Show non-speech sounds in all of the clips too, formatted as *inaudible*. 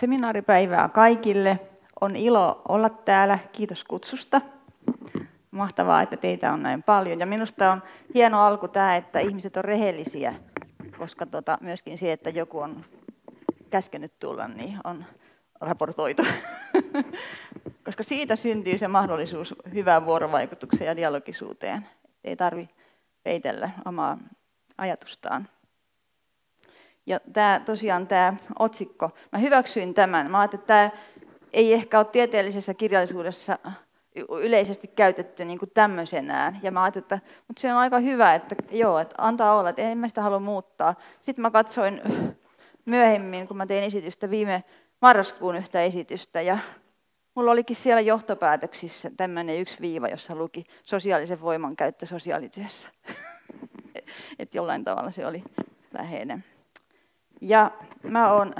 seminaaripäivää kaikille. On ilo olla täällä. Kiitos kutsusta. Mahtavaa, että teitä on näin paljon. Ja minusta on hieno alku tämä, että ihmiset on rehellisiä, koska tota, myöskin se, että joku on käskenyt tulla, niin on raportoitu. *laughs* koska siitä syntyy se mahdollisuus hyvään vuorovaikutukseen ja dialogisuuteen. Ei tarvitse peitellä omaa ajatustaan. Ja tämä tosiaan tämä otsikko, mä hyväksyin tämän. Mä ajattelin, että tämä ei ehkä ole tieteellisessä kirjallisuudessa yleisesti käytetty niin kuin tämmöisenään. Ja mä ajattelin, että mutta se on aika hyvä, että joo, että antaa olla, että en mä sitä halua muuttaa. Sitten mä katsoin myöhemmin, kun mä tein esitystä viime marraskuun yhtä esitystä, ja mulla olikin siellä johtopäätöksissä tämmöinen yksi viiva, jossa luki sosiaalisen voiman käyttö sosiaalityössä. *laughs* että jollain tavalla se oli läheinen. Ja mä oon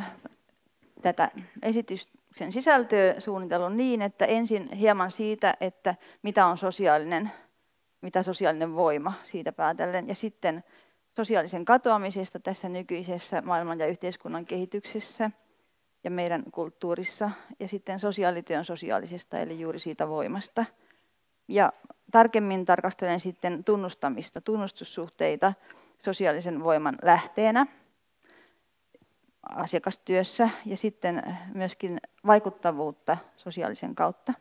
tätä esityksen sisältöä suunnitellut niin, että ensin hieman siitä, että mitä on sosiaalinen, mitä sosiaalinen voima siitä päätellen, ja sitten sosiaalisen katoamisesta tässä nykyisessä maailman ja yhteiskunnan kehityksessä ja meidän kulttuurissa, ja sitten sosiaalityön sosiaalisesta, eli juuri siitä voimasta. Ja tarkemmin tarkastelen sitten tunnustamista, tunnustussuhteita sosiaalisen voiman lähteenä, asiakastyössä ja sitten äh, myöskin vaikuttavuutta sosiaalisen kautta.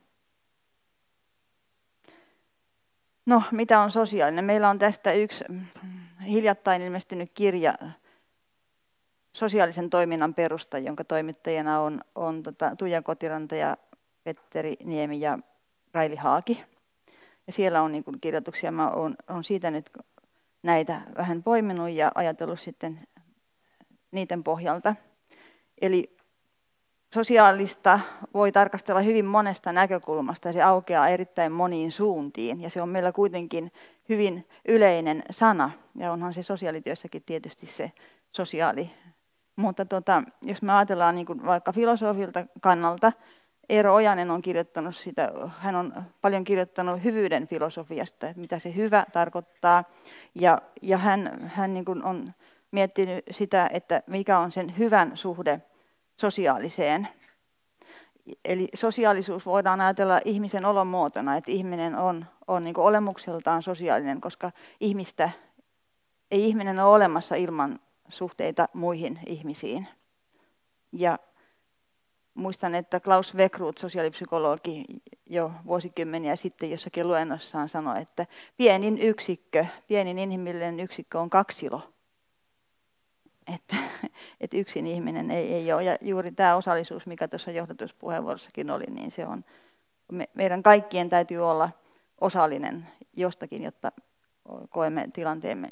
No, mitä on sosiaalinen? Meillä on tästä yksi mm, hiljattain ilmestynyt kirja äh, sosiaalisen toiminnan perusta, jonka toimittajana on, on tota, Tuija Kotiranta ja Petteri Niemi ja Raili Haaki. Ja siellä on niin kirjoituksia. Mä olen siitä nyt näitä vähän poiminut ja ajatellut sitten niiden pohjalta. Eli sosiaalista voi tarkastella hyvin monesta näkökulmasta ja se aukeaa erittäin moniin suuntiin. Ja se on meillä kuitenkin hyvin yleinen sana ja onhan se sosiaalityössäkin tietysti se sosiaali. Mutta tota, jos me ajatellaan niin kuin vaikka filosofilta kannalta, Eero Ojanen on kirjoittanut sitä, hän on paljon kirjoittanut hyvyyden filosofiasta, että mitä se hyvä tarkoittaa. Ja, ja hän, hän niin kuin on miettinyt sitä, että mikä on sen hyvän suhde sosiaaliseen. Eli sosiaalisuus voidaan ajatella ihmisen olomuotona, että ihminen on, on niin olemukseltaan sosiaalinen, koska ihmistä, ei ihminen ole olemassa ilman suhteita muihin ihmisiin. Ja muistan, että Klaus Wekrut, sosiaalipsykologi, jo vuosikymmeniä sitten jossakin luennossaan sanoi, että pienin yksikkö, pienin inhimillinen yksikkö on kaksilo että, *laughs* että yksin ihminen ei, ei ole. Ja juuri tämä osallisuus, mikä tuossa johdatuspuheenvuorossakin oli, niin se on, me, meidän kaikkien täytyy olla osallinen jostakin, jotta koemme tilanteemme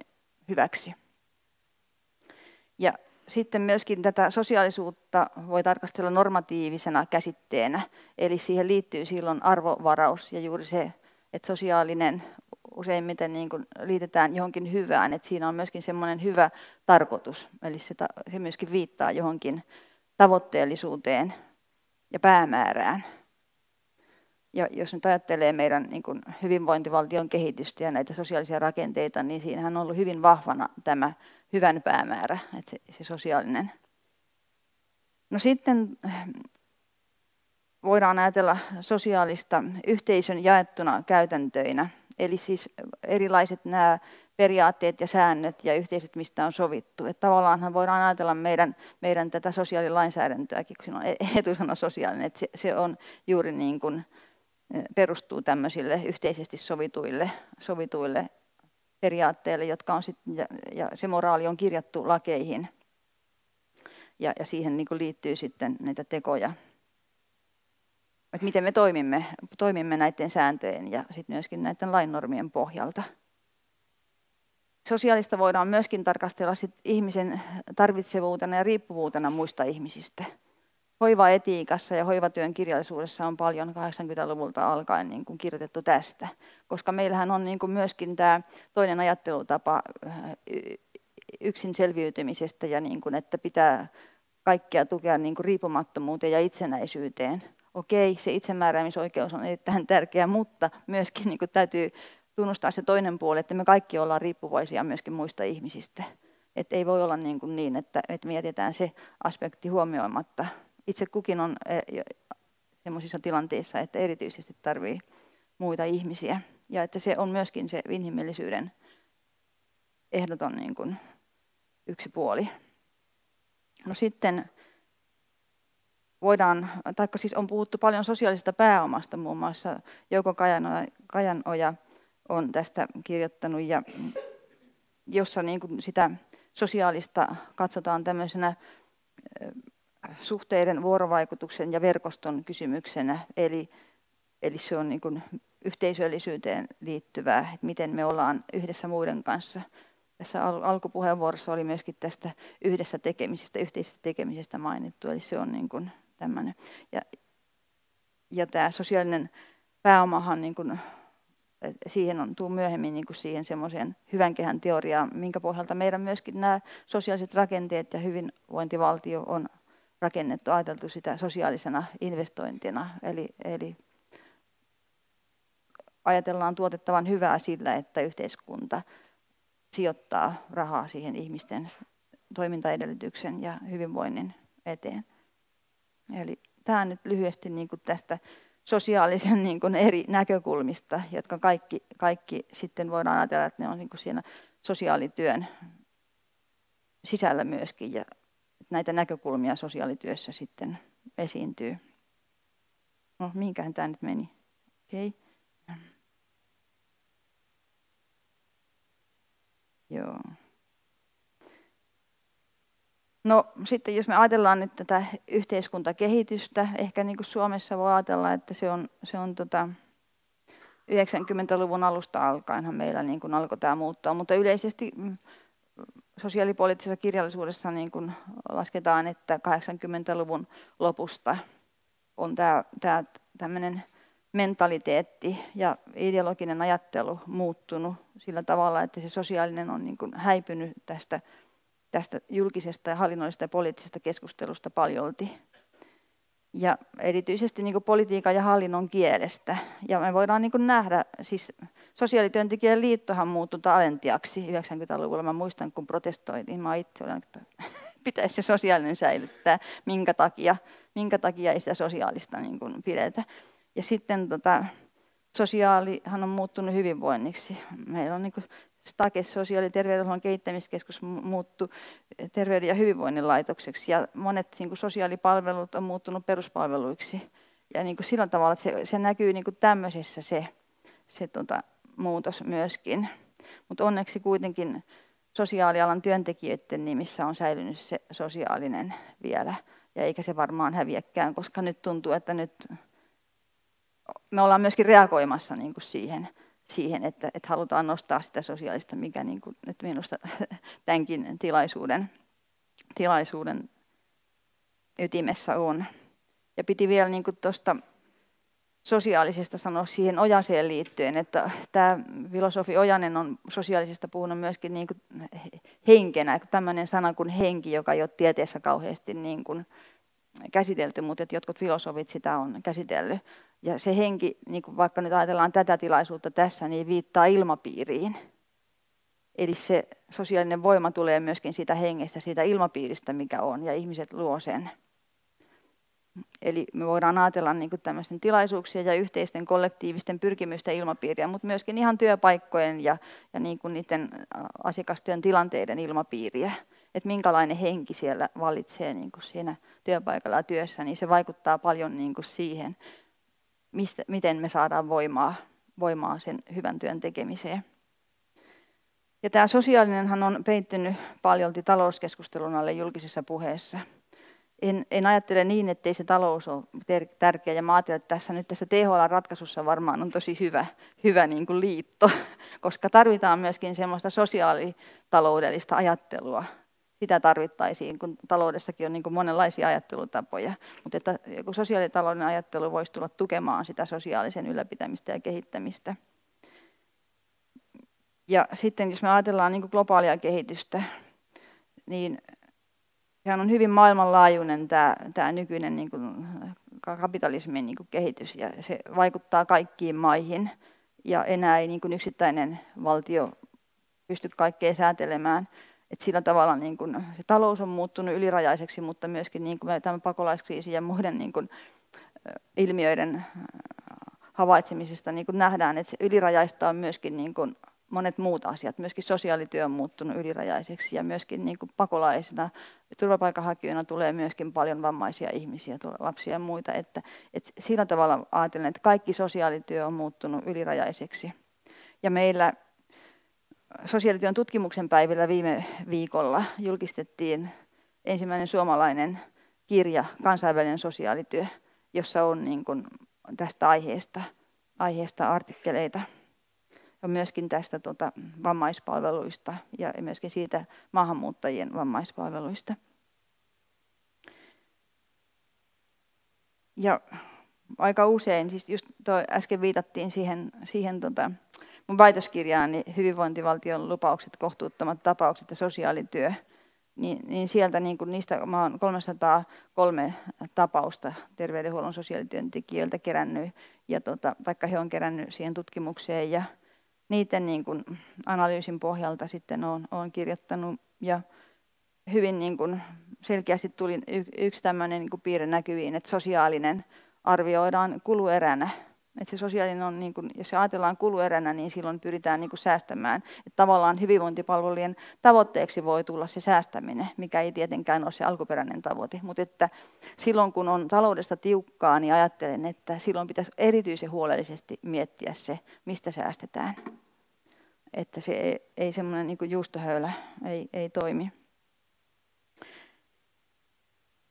hyväksi. Ja sitten myöskin tätä sosiaalisuutta voi tarkastella normatiivisena käsitteenä, eli siihen liittyy silloin arvovaraus ja juuri se, että sosiaalinen useimmiten niin kuin liitetään johonkin hyvään, että siinä on myöskin semmoinen hyvä tarkoitus, eli se, ta- se myöskin viittaa johonkin tavoitteellisuuteen ja päämäärään. Ja jos nyt ajattelee meidän niin kuin hyvinvointivaltion kehitystä ja näitä sosiaalisia rakenteita, niin siinähän on ollut hyvin vahvana tämä hyvän päämäärä, että se, se sosiaalinen. No sitten voidaan ajatella sosiaalista yhteisön jaettuna käytäntöinä – Eli siis erilaiset nämä periaatteet ja säännöt ja yhteiset, mistä on sovittu. Että tavallaanhan voidaan ajatella meidän, meidän tätä sosiaalilainsäädäntöäkin, kun on e-, etusana sosiaalinen, että se, se on juuri niin kuin e, perustuu tämmöisille yhteisesti sovituille, sovituille periaatteille, jotka on sit, ja, ja se moraali on kirjattu lakeihin. Ja, ja siihen niin kuin liittyy sitten näitä tekoja että miten me toimimme, toimimme näiden sääntöjen ja sitten myöskin näiden lainnormien pohjalta. Sosiaalista voidaan myöskin tarkastella sit ihmisen tarvitsevuutena ja riippuvuutena muista ihmisistä. Hoivaetiikassa ja hoivatyön kirjallisuudessa on paljon 80-luvulta alkaen niin kuin kirjoitettu tästä, koska meillähän on niin kuin myöskin tämä toinen ajattelutapa yksin selviytymisestä ja niin kuin, että pitää kaikkia tukea niin kuin riippumattomuuteen ja itsenäisyyteen – okei, se itsemääräämisoikeus on erittäin tärkeä, mutta myöskin niin täytyy tunnustaa se toinen puoli, että me kaikki ollaan riippuvaisia myöskin muista ihmisistä. Et ei voi olla niin, kuin niin että, että mietitään se aspekti huomioimatta. Itse kukin on eh, sellaisissa tilanteissa, että erityisesti tarvii muita ihmisiä. Ja että se on myöskin se inhimillisyyden ehdoton niin kuin yksi puoli. No sitten voidaan, taikka siis on puhuttu paljon sosiaalisesta pääomasta, muun muassa Jouko Kajanoja, Kajanoja on tästä kirjoittanut, ja jossa niin kuin sitä sosiaalista katsotaan tämmöisenä äh, suhteiden, vuorovaikutuksen ja verkoston kysymyksenä, eli, eli se on niin kuin yhteisöllisyyteen liittyvää, että miten me ollaan yhdessä muiden kanssa. Tässä al- alkupuheenvuorossa oli myöskin tästä yhdessä tekemisestä, yhteisestä tekemisestä mainittu, eli se on niin kuin tämmöinen. Ja, ja tämä sosiaalinen pääomahan, niin kuin, siihen on tuu myöhemmin niin kuin siihen semmoiseen hyvän kehän teoriaan, minkä pohjalta meidän myöskin nämä sosiaaliset rakenteet ja hyvinvointivaltio on rakennettu, ajateltu sitä sosiaalisena investointina. Eli, eli ajatellaan tuotettavan hyvää sillä, että yhteiskunta sijoittaa rahaa siihen ihmisten toimintaedellytyksen ja hyvinvoinnin eteen. Eli tämä on nyt lyhyesti niin kuin tästä sosiaalisen *laughs* niin kuin eri näkökulmista, jotka kaikki, kaikki sitten voidaan ajatella, että ne on niin kuin siinä sosiaalityön sisällä myöskin ja näitä näkökulmia sosiaalityössä sitten esiintyy. No, minkähän tämä nyt meni? Okei. Okay. Joo. No sitten jos me ajatellaan nyt tätä yhteiskuntakehitystä, ehkä niin kuin Suomessa voi ajatella, että se on, se on tota 90-luvun alusta alkaenhan meillä niin kuin alkoi tämä muuttua, mutta yleisesti mm, sosiaalipoliittisessa kirjallisuudessa niin kuin lasketaan, että 80-luvun lopusta on tämä, tämä tämmöinen mentaliteetti ja ideologinen ajattelu muuttunut sillä tavalla, että se sosiaalinen on niin kuin häipynyt tästä tästä julkisesta ja hallinnollisesta ja poliittisesta keskustelusta paljolti. Ja erityisesti niin kuin politiikan ja hallinnon kielestä. Ja me voidaan niin kuin nähdä, siis sosiaalityöntekijän liittohan muuttui talentiaksi 90-luvulla. Mä muistan, kun protestoitiin, mä itse olen, että *laughs* pitäisi se sosiaalinen säilyttää, minkä takia, minkä takia ei sitä sosiaalista niin kuin pidetä. Ja sitten tota, sosiaalihan on muuttunut hyvinvoinniksi. Meillä on niin kuin STAKE, sosiaali- ja terveydenhuollon kehittämiskeskus, muuttui eh, terveyden ja hyvinvoinnin laitokseksi ja monet niin kuin sosiaalipalvelut on muuttunut peruspalveluiksi. Ja niin kuin sillä tavalla, että se, se näkyy niin kuin tämmöisessä se, se tota, muutos myöskin. Mutta onneksi kuitenkin sosiaalialan työntekijöiden nimissä on säilynyt se sosiaalinen vielä. Ja eikä se varmaan häviäkään, koska nyt tuntuu, että nyt me ollaan myöskin reagoimassa niin kuin siihen siihen, että, että halutaan nostaa sitä sosiaalista, mikä niin kuin, nyt minusta *laughs* tämänkin tilaisuuden, tilaisuuden ytimessä on. Ja piti vielä niin tuosta sosiaalisesta sanoa siihen Ojaseen liittyen, että tämä filosofi Ojanen on sosiaalisesta puhunut myöskin niin kuin henkenä, tämmöinen sana kuin henki, joka ei ole tieteessä kauheasti niin kuin käsitelty, mutta että jotkut filosofit sitä on käsitellyt. Ja se henki, niin kuin vaikka nyt ajatellaan tätä tilaisuutta tässä, niin viittaa ilmapiiriin. Eli se sosiaalinen voima tulee myöskin siitä hengestä, siitä ilmapiiristä, mikä on, ja ihmiset luo sen. Eli me voidaan ajatella niin tämmöisten tilaisuuksien ja yhteisten kollektiivisten pyrkimysten ilmapiiriä, mutta myöskin ihan työpaikkojen ja, ja niin kuin niiden asiakastyön tilanteiden ilmapiiriä. Että minkälainen henki siellä vallitsee niin kuin siinä työpaikalla ja työssä, niin se vaikuttaa paljon niin kuin siihen, mistä, miten me saadaan voimaa, voimaa sen hyvän työn tekemiseen. Ja tämä sosiaalinenhan on peittynyt paljolti talouskeskustelun alle julkisissa puheissa. En, en ajattele niin, ei se talous ole ter- tärkeä, ja mä ajattelen, että tässä nyt tässä THL-ratkaisussa varmaan on tosi hyvä, hyvä niin kuin liitto, *laughs* koska tarvitaan myöskin semmoista sosiaalitaloudellista ajattelua sitä tarvittaisiin, kun taloudessakin on niin kuin monenlaisia ajattelutapoja. Mutta että joku sosiaalitalouden ajattelu voisi tulla tukemaan sitä sosiaalisen ylläpitämistä ja kehittämistä. Ja sitten jos me ajatellaan niin kuin globaalia kehitystä, niin sehän on hyvin maailmanlaajuinen tämä, tämä nykyinen niin kuin kapitalismin niin kuin kehitys ja se vaikuttaa kaikkiin maihin ja enää ei niin kuin yksittäinen valtio pysty kaikkea säätelemään et sillä tavalla niin kun, se talous on muuttunut ylirajaiseksi, mutta myöskin niin kun, tämän pakolaiskriisin ja muiden niin kun, ilmiöiden havaitsemisesta niin kun nähdään, että ylirajaista on myöskin niin kun, monet muut asiat. Myöskin sosiaalityö on muuttunut ylirajaiseksi ja myöskin niin kun pakolaisina turvapaikanhakijoina tulee myöskin paljon vammaisia ihmisiä, lapsia ja muita. Että, että sillä tavalla ajatellen, että kaikki sosiaalityö on muuttunut ylirajaiseksi. Ja meillä sosiaalityön tutkimuksen päivillä viime viikolla julkistettiin ensimmäinen suomalainen kirja Kansainvälinen sosiaalityö, jossa on niin kuin tästä aiheesta, aiheesta artikkeleita. Ja myöskin tästä tuota, vammaispalveluista ja myöskin siitä maahanmuuttajien vammaispalveluista. Ja aika usein, siis just äsken viitattiin siihen, siihen tuota, mun väitöskirjaani niin hyvinvointivaltion lupaukset, kohtuuttomat tapaukset ja sosiaalityö, niin, niin sieltä niin kun niistä mä oon 303 tapausta terveydenhuollon sosiaalityöntekijöiltä kerännyt, ja tota, vaikka he on kerännyt siihen tutkimukseen ja niiden niin kun analyysin pohjalta sitten olen, olen kirjoittanut ja hyvin niin kun selkeästi tuli yksi tämmöinen niin kuin piirre näkyviin, että sosiaalinen arvioidaan kulueränä et se sosiaalinen on, niin kun, jos se ajatellaan kulueränä, niin silloin pyritään niin säästämään. Et tavallaan hyvinvointipalvelujen tavoitteeksi voi tulla se säästäminen, mikä ei tietenkään ole se alkuperäinen tavoite. Mutta että silloin kun on taloudesta tiukkaa, niin ajattelen, että silloin pitäisi erityisen huolellisesti miettiä se, mistä säästetään. Että se ei, ei semmoinen niin juustohöylä ei, ei toimi.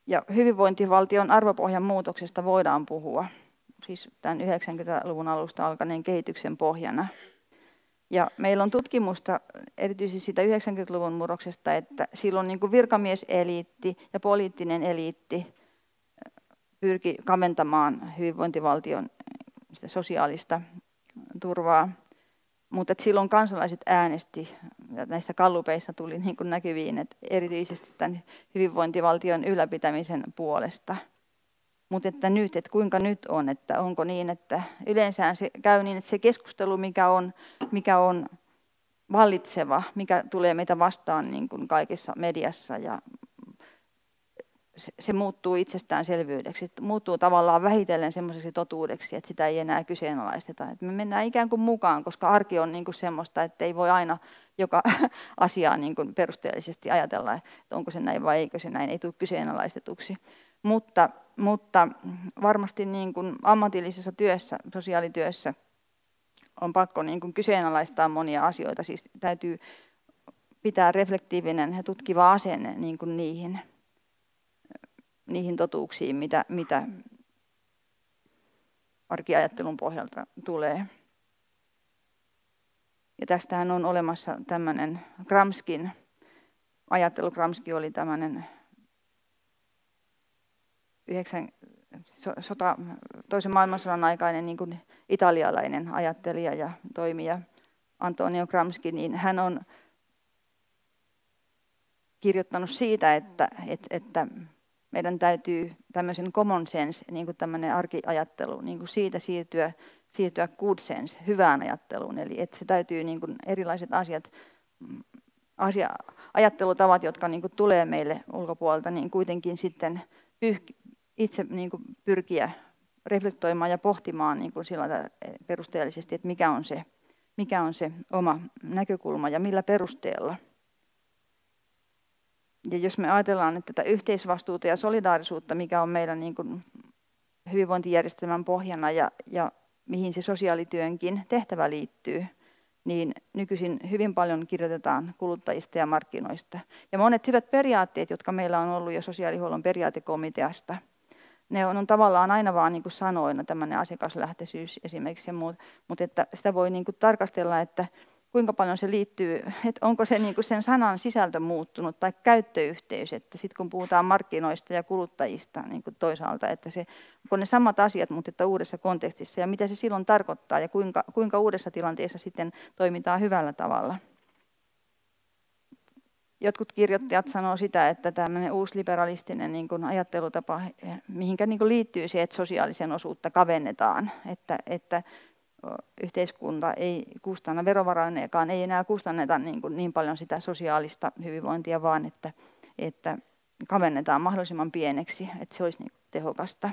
Ja hyvinvointivaltion arvopohjan muutoksesta voidaan puhua siis tämän 90-luvun alusta alkaneen kehityksen pohjana. Ja meillä on tutkimusta erityisesti siitä 90-luvun murroksesta, että silloin niin kuin virkamieseliitti ja poliittinen eliitti pyrki kaventamaan hyvinvointivaltion sitä sosiaalista turvaa. Mutta silloin kansalaiset äänesti, ja näistä kallupeissa tuli niin kuin näkyviin, että erityisesti tämän hyvinvointivaltion ylläpitämisen puolesta – mutta että nyt, että kuinka nyt on, että onko niin, että yleensä se käy niin, että se keskustelu, mikä on, mikä on vallitseva, mikä tulee meitä vastaan niin kuin kaikessa mediassa ja se, muuttuu itsestäänselvyydeksi, se muuttuu tavallaan vähitellen semmoiseksi totuudeksi, että sitä ei enää kyseenalaisteta. Että me mennään ikään kuin mukaan, koska arki on niin kuin semmoista, että ei voi aina joka *laughs* asiaa niin kuin perusteellisesti ajatella, että onko se näin vai eikö se näin, ei tule kyseenalaistetuksi mutta, mutta varmasti niin kuin ammatillisessa työssä, sosiaalityössä on pakko niin kuin kyseenalaistaa monia asioita, siis täytyy pitää reflektiivinen ja tutkiva asenne niin kuin niihin, niihin totuuksiin, mitä, mitä arkiajattelun pohjalta tulee. Ja tästähän on olemassa tämmöinen Gramskin, ajattelu Gramski oli tämmöinen so, sota, toisen maailmansodan aikainen niin kuin italialainen ajattelija ja toimija Antonio Gramsci, niin hän on kirjoittanut siitä, että, että, että meidän täytyy tämmöisen common sense, niin kuin tämmöinen arkiajattelu, niin kuin siitä siirtyä, siirtyä good sense, hyvään ajatteluun. Eli että se täytyy niin kuin erilaiset asiat, asia, ajattelutavat, jotka niin kuin tulee meille ulkopuolelta, niin kuitenkin sitten itse niin kuin pyrkiä reflektoimaan ja pohtimaan niin kuin sillä eh, perusteellisesti, että mikä on, se, mikä on se oma näkökulma ja millä perusteella. Ja jos me ajatellaan että tätä yhteisvastuuta ja solidaarisuutta, mikä on meidän niin kuin hyvinvointijärjestelmän pohjana ja, ja mihin se sosiaalityönkin tehtävä liittyy, niin nykyisin hyvin paljon kirjoitetaan kuluttajista ja markkinoista. Ja monet hyvät periaatteet, jotka meillä on ollut jo sosiaalihuollon periaatekomiteasta – ne on, on tavallaan aina vaan niin kuin sanoina no tämmöinen asiakaslähtöisyys esimerkiksi ja muut, mutta että sitä voi niin kuin tarkastella, että kuinka paljon se liittyy, että onko se niin kuin sen sanan sisältö muuttunut tai käyttöyhteys, että sitten kun puhutaan markkinoista ja kuluttajista niin kuin toisaalta, että se, onko ne samat asiat, mutta että uudessa kontekstissa ja mitä se silloin tarkoittaa ja kuinka, kuinka uudessa tilanteessa sitten toimitaan hyvällä tavalla jotkut kirjoittajat sanoo sitä, että tämmöinen uusliberalistinen niin kuin ajattelutapa, eh, mihinkä niin kuin liittyy se, että sosiaalisen osuutta kavennetaan, että, että yhteiskunta ei kustanna, verovarainneekaan, ei enää kustanneta niin, kuin niin paljon sitä sosiaalista hyvinvointia, vaan että, että kavennetaan mahdollisimman pieneksi, että se olisi niin tehokasta.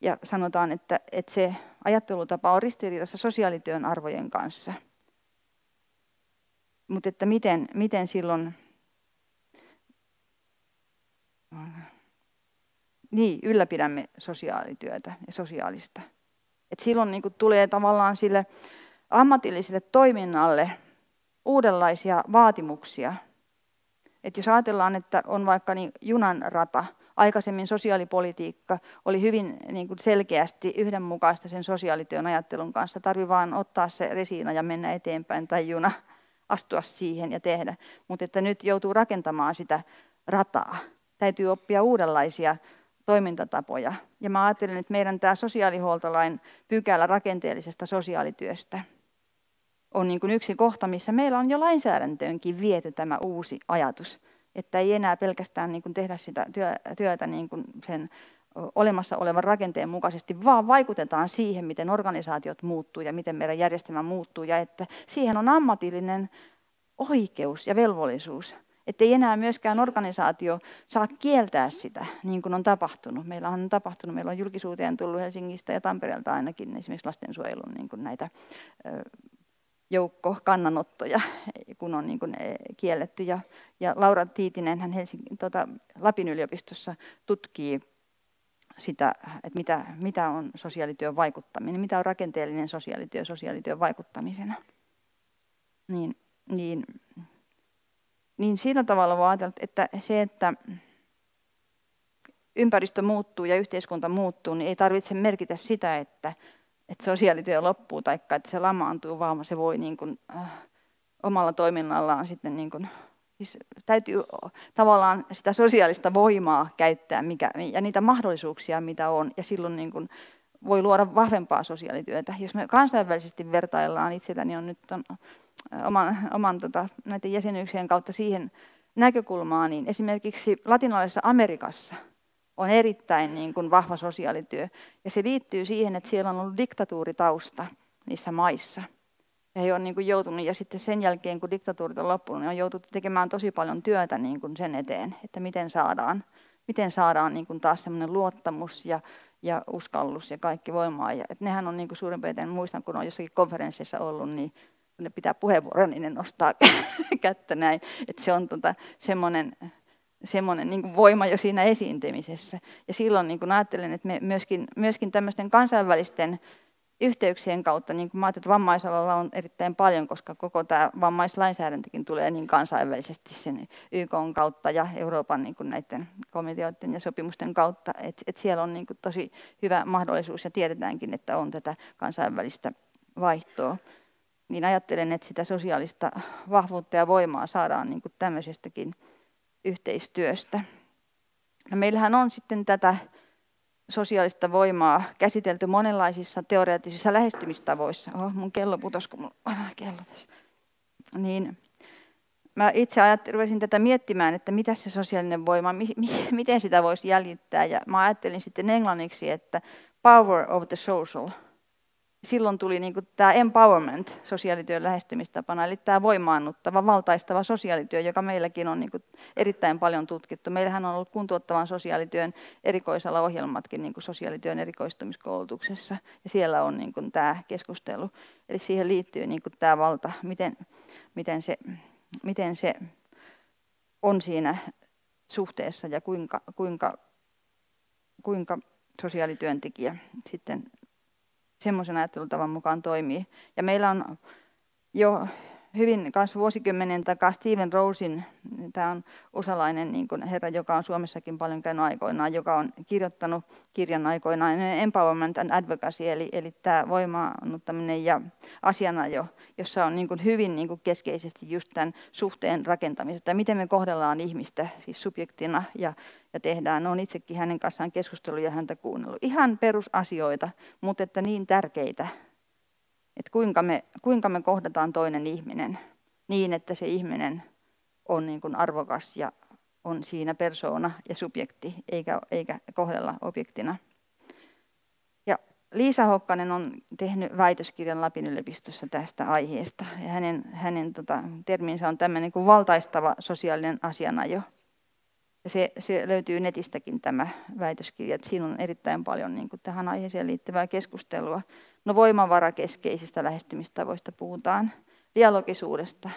Ja sanotaan, että, että se ajattelutapa on ristiriidassa sosiaalityön arvojen kanssa. Mutta että miten, miten silloin niin, ylläpidämme sosiaalityötä ja sosiaalista. Et silloin niin tulee tavallaan sille ammatilliselle toiminnalle uudenlaisia vaatimuksia. Et jos ajatellaan, että on vaikka niin junanrata, aikaisemmin sosiaalipolitiikka oli hyvin niin kuin selkeästi yhdenmukaista sen sosiaalityön ajattelun kanssa. Tarvi vaan ottaa se resiina ja mennä eteenpäin tai juna, astua siihen ja tehdä. Mutta että nyt joutuu rakentamaan sitä rataa täytyy oppia uudenlaisia toimintatapoja. Ja mä ajattelen, että meidän tämä sosiaalihuoltolain pykälä rakenteellisesta sosiaalityöstä on niin kuin yksi kohta, missä meillä on jo lainsäädäntöönkin viety tämä uusi ajatus, että ei enää pelkästään niin kuin tehdä sitä työtä niin kuin sen olemassa olevan rakenteen mukaisesti, vaan vaikutetaan siihen, miten organisaatiot muuttuu ja miten meidän järjestelmä muuttuu, ja että siihen on ammatillinen oikeus ja velvollisuus että ei enää myöskään organisaatio saa kieltää sitä, niin kuin on tapahtunut. Meillä on tapahtunut, meillä on julkisuuteen tullut Helsingistä ja Tampereelta ainakin esimerkiksi lastensuojelun niin kuin näitä joukko kun on niin kuin e, kielletty. Ja, ja Laura Tiitinen, hän Helsingin, tuota, Lapin yliopistossa tutkii sitä, että mitä, mitä on sosiaalityön vaikuttaminen, mitä on rakenteellinen sosiaalityö sosiaalityön vaikuttamisena. Niin, niin niin sillä tavalla vaan että se, että ympäristö muuttuu ja yhteiskunta muuttuu, niin ei tarvitse merkitä sitä, että, että sosiaalityö loppuu tai että se lamaantuu, vaan se voi niin kuin, äh, omalla toiminnallaan sitten niin kuin, siis täytyy tavallaan sitä sosiaalista voimaa käyttää mikä, ja niitä mahdollisuuksia, mitä on, ja silloin niin kuin, voi luoda vahvempaa sosiaalityötä. Jos me kansainvälisesti vertaillaan, itselläni on nyt on, oman, oman tota, näiden jäsenyyksien kautta siihen näkökulmaan, niin esimerkiksi latinalaisessa Amerikassa on erittäin niin kuin, vahva sosiaalityö. Ja se liittyy siihen, että siellä on ollut diktatuuritausta niissä maissa. Ja he on niin kuin, joutunut, ja sitten sen jälkeen, kun diktatuurit on loppunut, niin on joutunut tekemään tosi paljon työtä niin kuin, sen eteen, että miten saadaan, miten saadaan niin kuin, taas semmoinen luottamus ja, ja uskallus ja kaikki voimaa. Ja, että nehän on niin kuin, suurin piirtein, muistan kun on jossakin konferenssissa ollut, niin ne pitää puheenvuoron, niin ne nostaa *laughs* kättä näin. Että se on tota, semmoinen semmoinen niin voima jo siinä esiintymisessä. Ja silloin niin kuin ajattelen, että me myöskin, myöskin tämmöisten kansainvälisten yhteyksien kautta, niin kuin mä että vammaisalalla on erittäin paljon, koska koko tämä vammaislainsäädäntökin tulee niin kansainvälisesti sen YK kautta ja Euroopan niin kuin näiden komiteoiden ja sopimusten kautta, että et siellä on niin kuin tosi hyvä mahdollisuus ja tiedetäänkin, että on tätä kansainvälistä vaihtoa niin ajattelen, että sitä sosiaalista vahvuutta ja voimaa saadaan niin kuin tämmöisestäkin yhteistyöstä. No meillähän on sitten tätä sosiaalista voimaa käsitelty monenlaisissa teoreettisissa lähestymistavoissa. Oh, mun kello putosi, kun mulla on kello tässä. Niin, mä itse ajattelin, tätä miettimään, että mitä se sosiaalinen voima, mi, mi, miten sitä voisi jäljittää. Ja mä ajattelin sitten englanniksi, että power of the social – silloin tuli niin kuin tämä empowerment sosiaalityön lähestymistapana, eli tämä voimaannuttava, valtaistava sosiaalityö, joka meilläkin on niin kuin erittäin paljon tutkittu. Meillähän on ollut kuntouttavan sosiaalityön erikoisalla ohjelmatkin niin kuin sosiaalityön erikoistumiskoulutuksessa, ja siellä on niin kuin tämä keskustelu. Eli siihen liittyy niin kuin tämä valta, miten, miten, se, miten se on siinä suhteessa ja kuinka, kuinka, kuinka sosiaalityöntekijä sitten semmoisen ajattelutavan mukaan toimii. Ja meillä on jo hyvin myös vuosikymmenen takaa Steven Rosin, tämä on osalainen niin kuin herra, joka on Suomessakin paljon käynyt aikoinaan, joka on kirjoittanut kirjan aikoinaan Empowerment and Advocacy, eli, eli tämä voimaannuttaminen ja asianajo, jossa on niin kuin hyvin niin kuin keskeisesti just tämän suhteen rakentamisesta, miten me kohdellaan ihmistä siis subjektina ja, ja tehdään. Olen itsekin hänen kanssaan keskustellut ja häntä kuunnellut. Ihan perusasioita, mutta että niin tärkeitä että kuinka me, kuinka me kohdataan toinen ihminen niin, että se ihminen on niin kuin arvokas ja on siinä persoona ja subjekti, eikä, eikä kohdella objektina. Ja Liisa Hokkanen on tehnyt väitöskirjan Lapin yliopistossa tästä aiheesta. Ja hänen hänen tota, terminsä on tämmöinen kuin valtaistava sosiaalinen asianajo. Ja se, se löytyy netistäkin tämä väitöskirja. Siinä on erittäin paljon niin kuin, tähän aiheeseen liittyvää keskustelua. No voimavarakeskeisistä lähestymistavoista puhutaan, dialogisuudesta.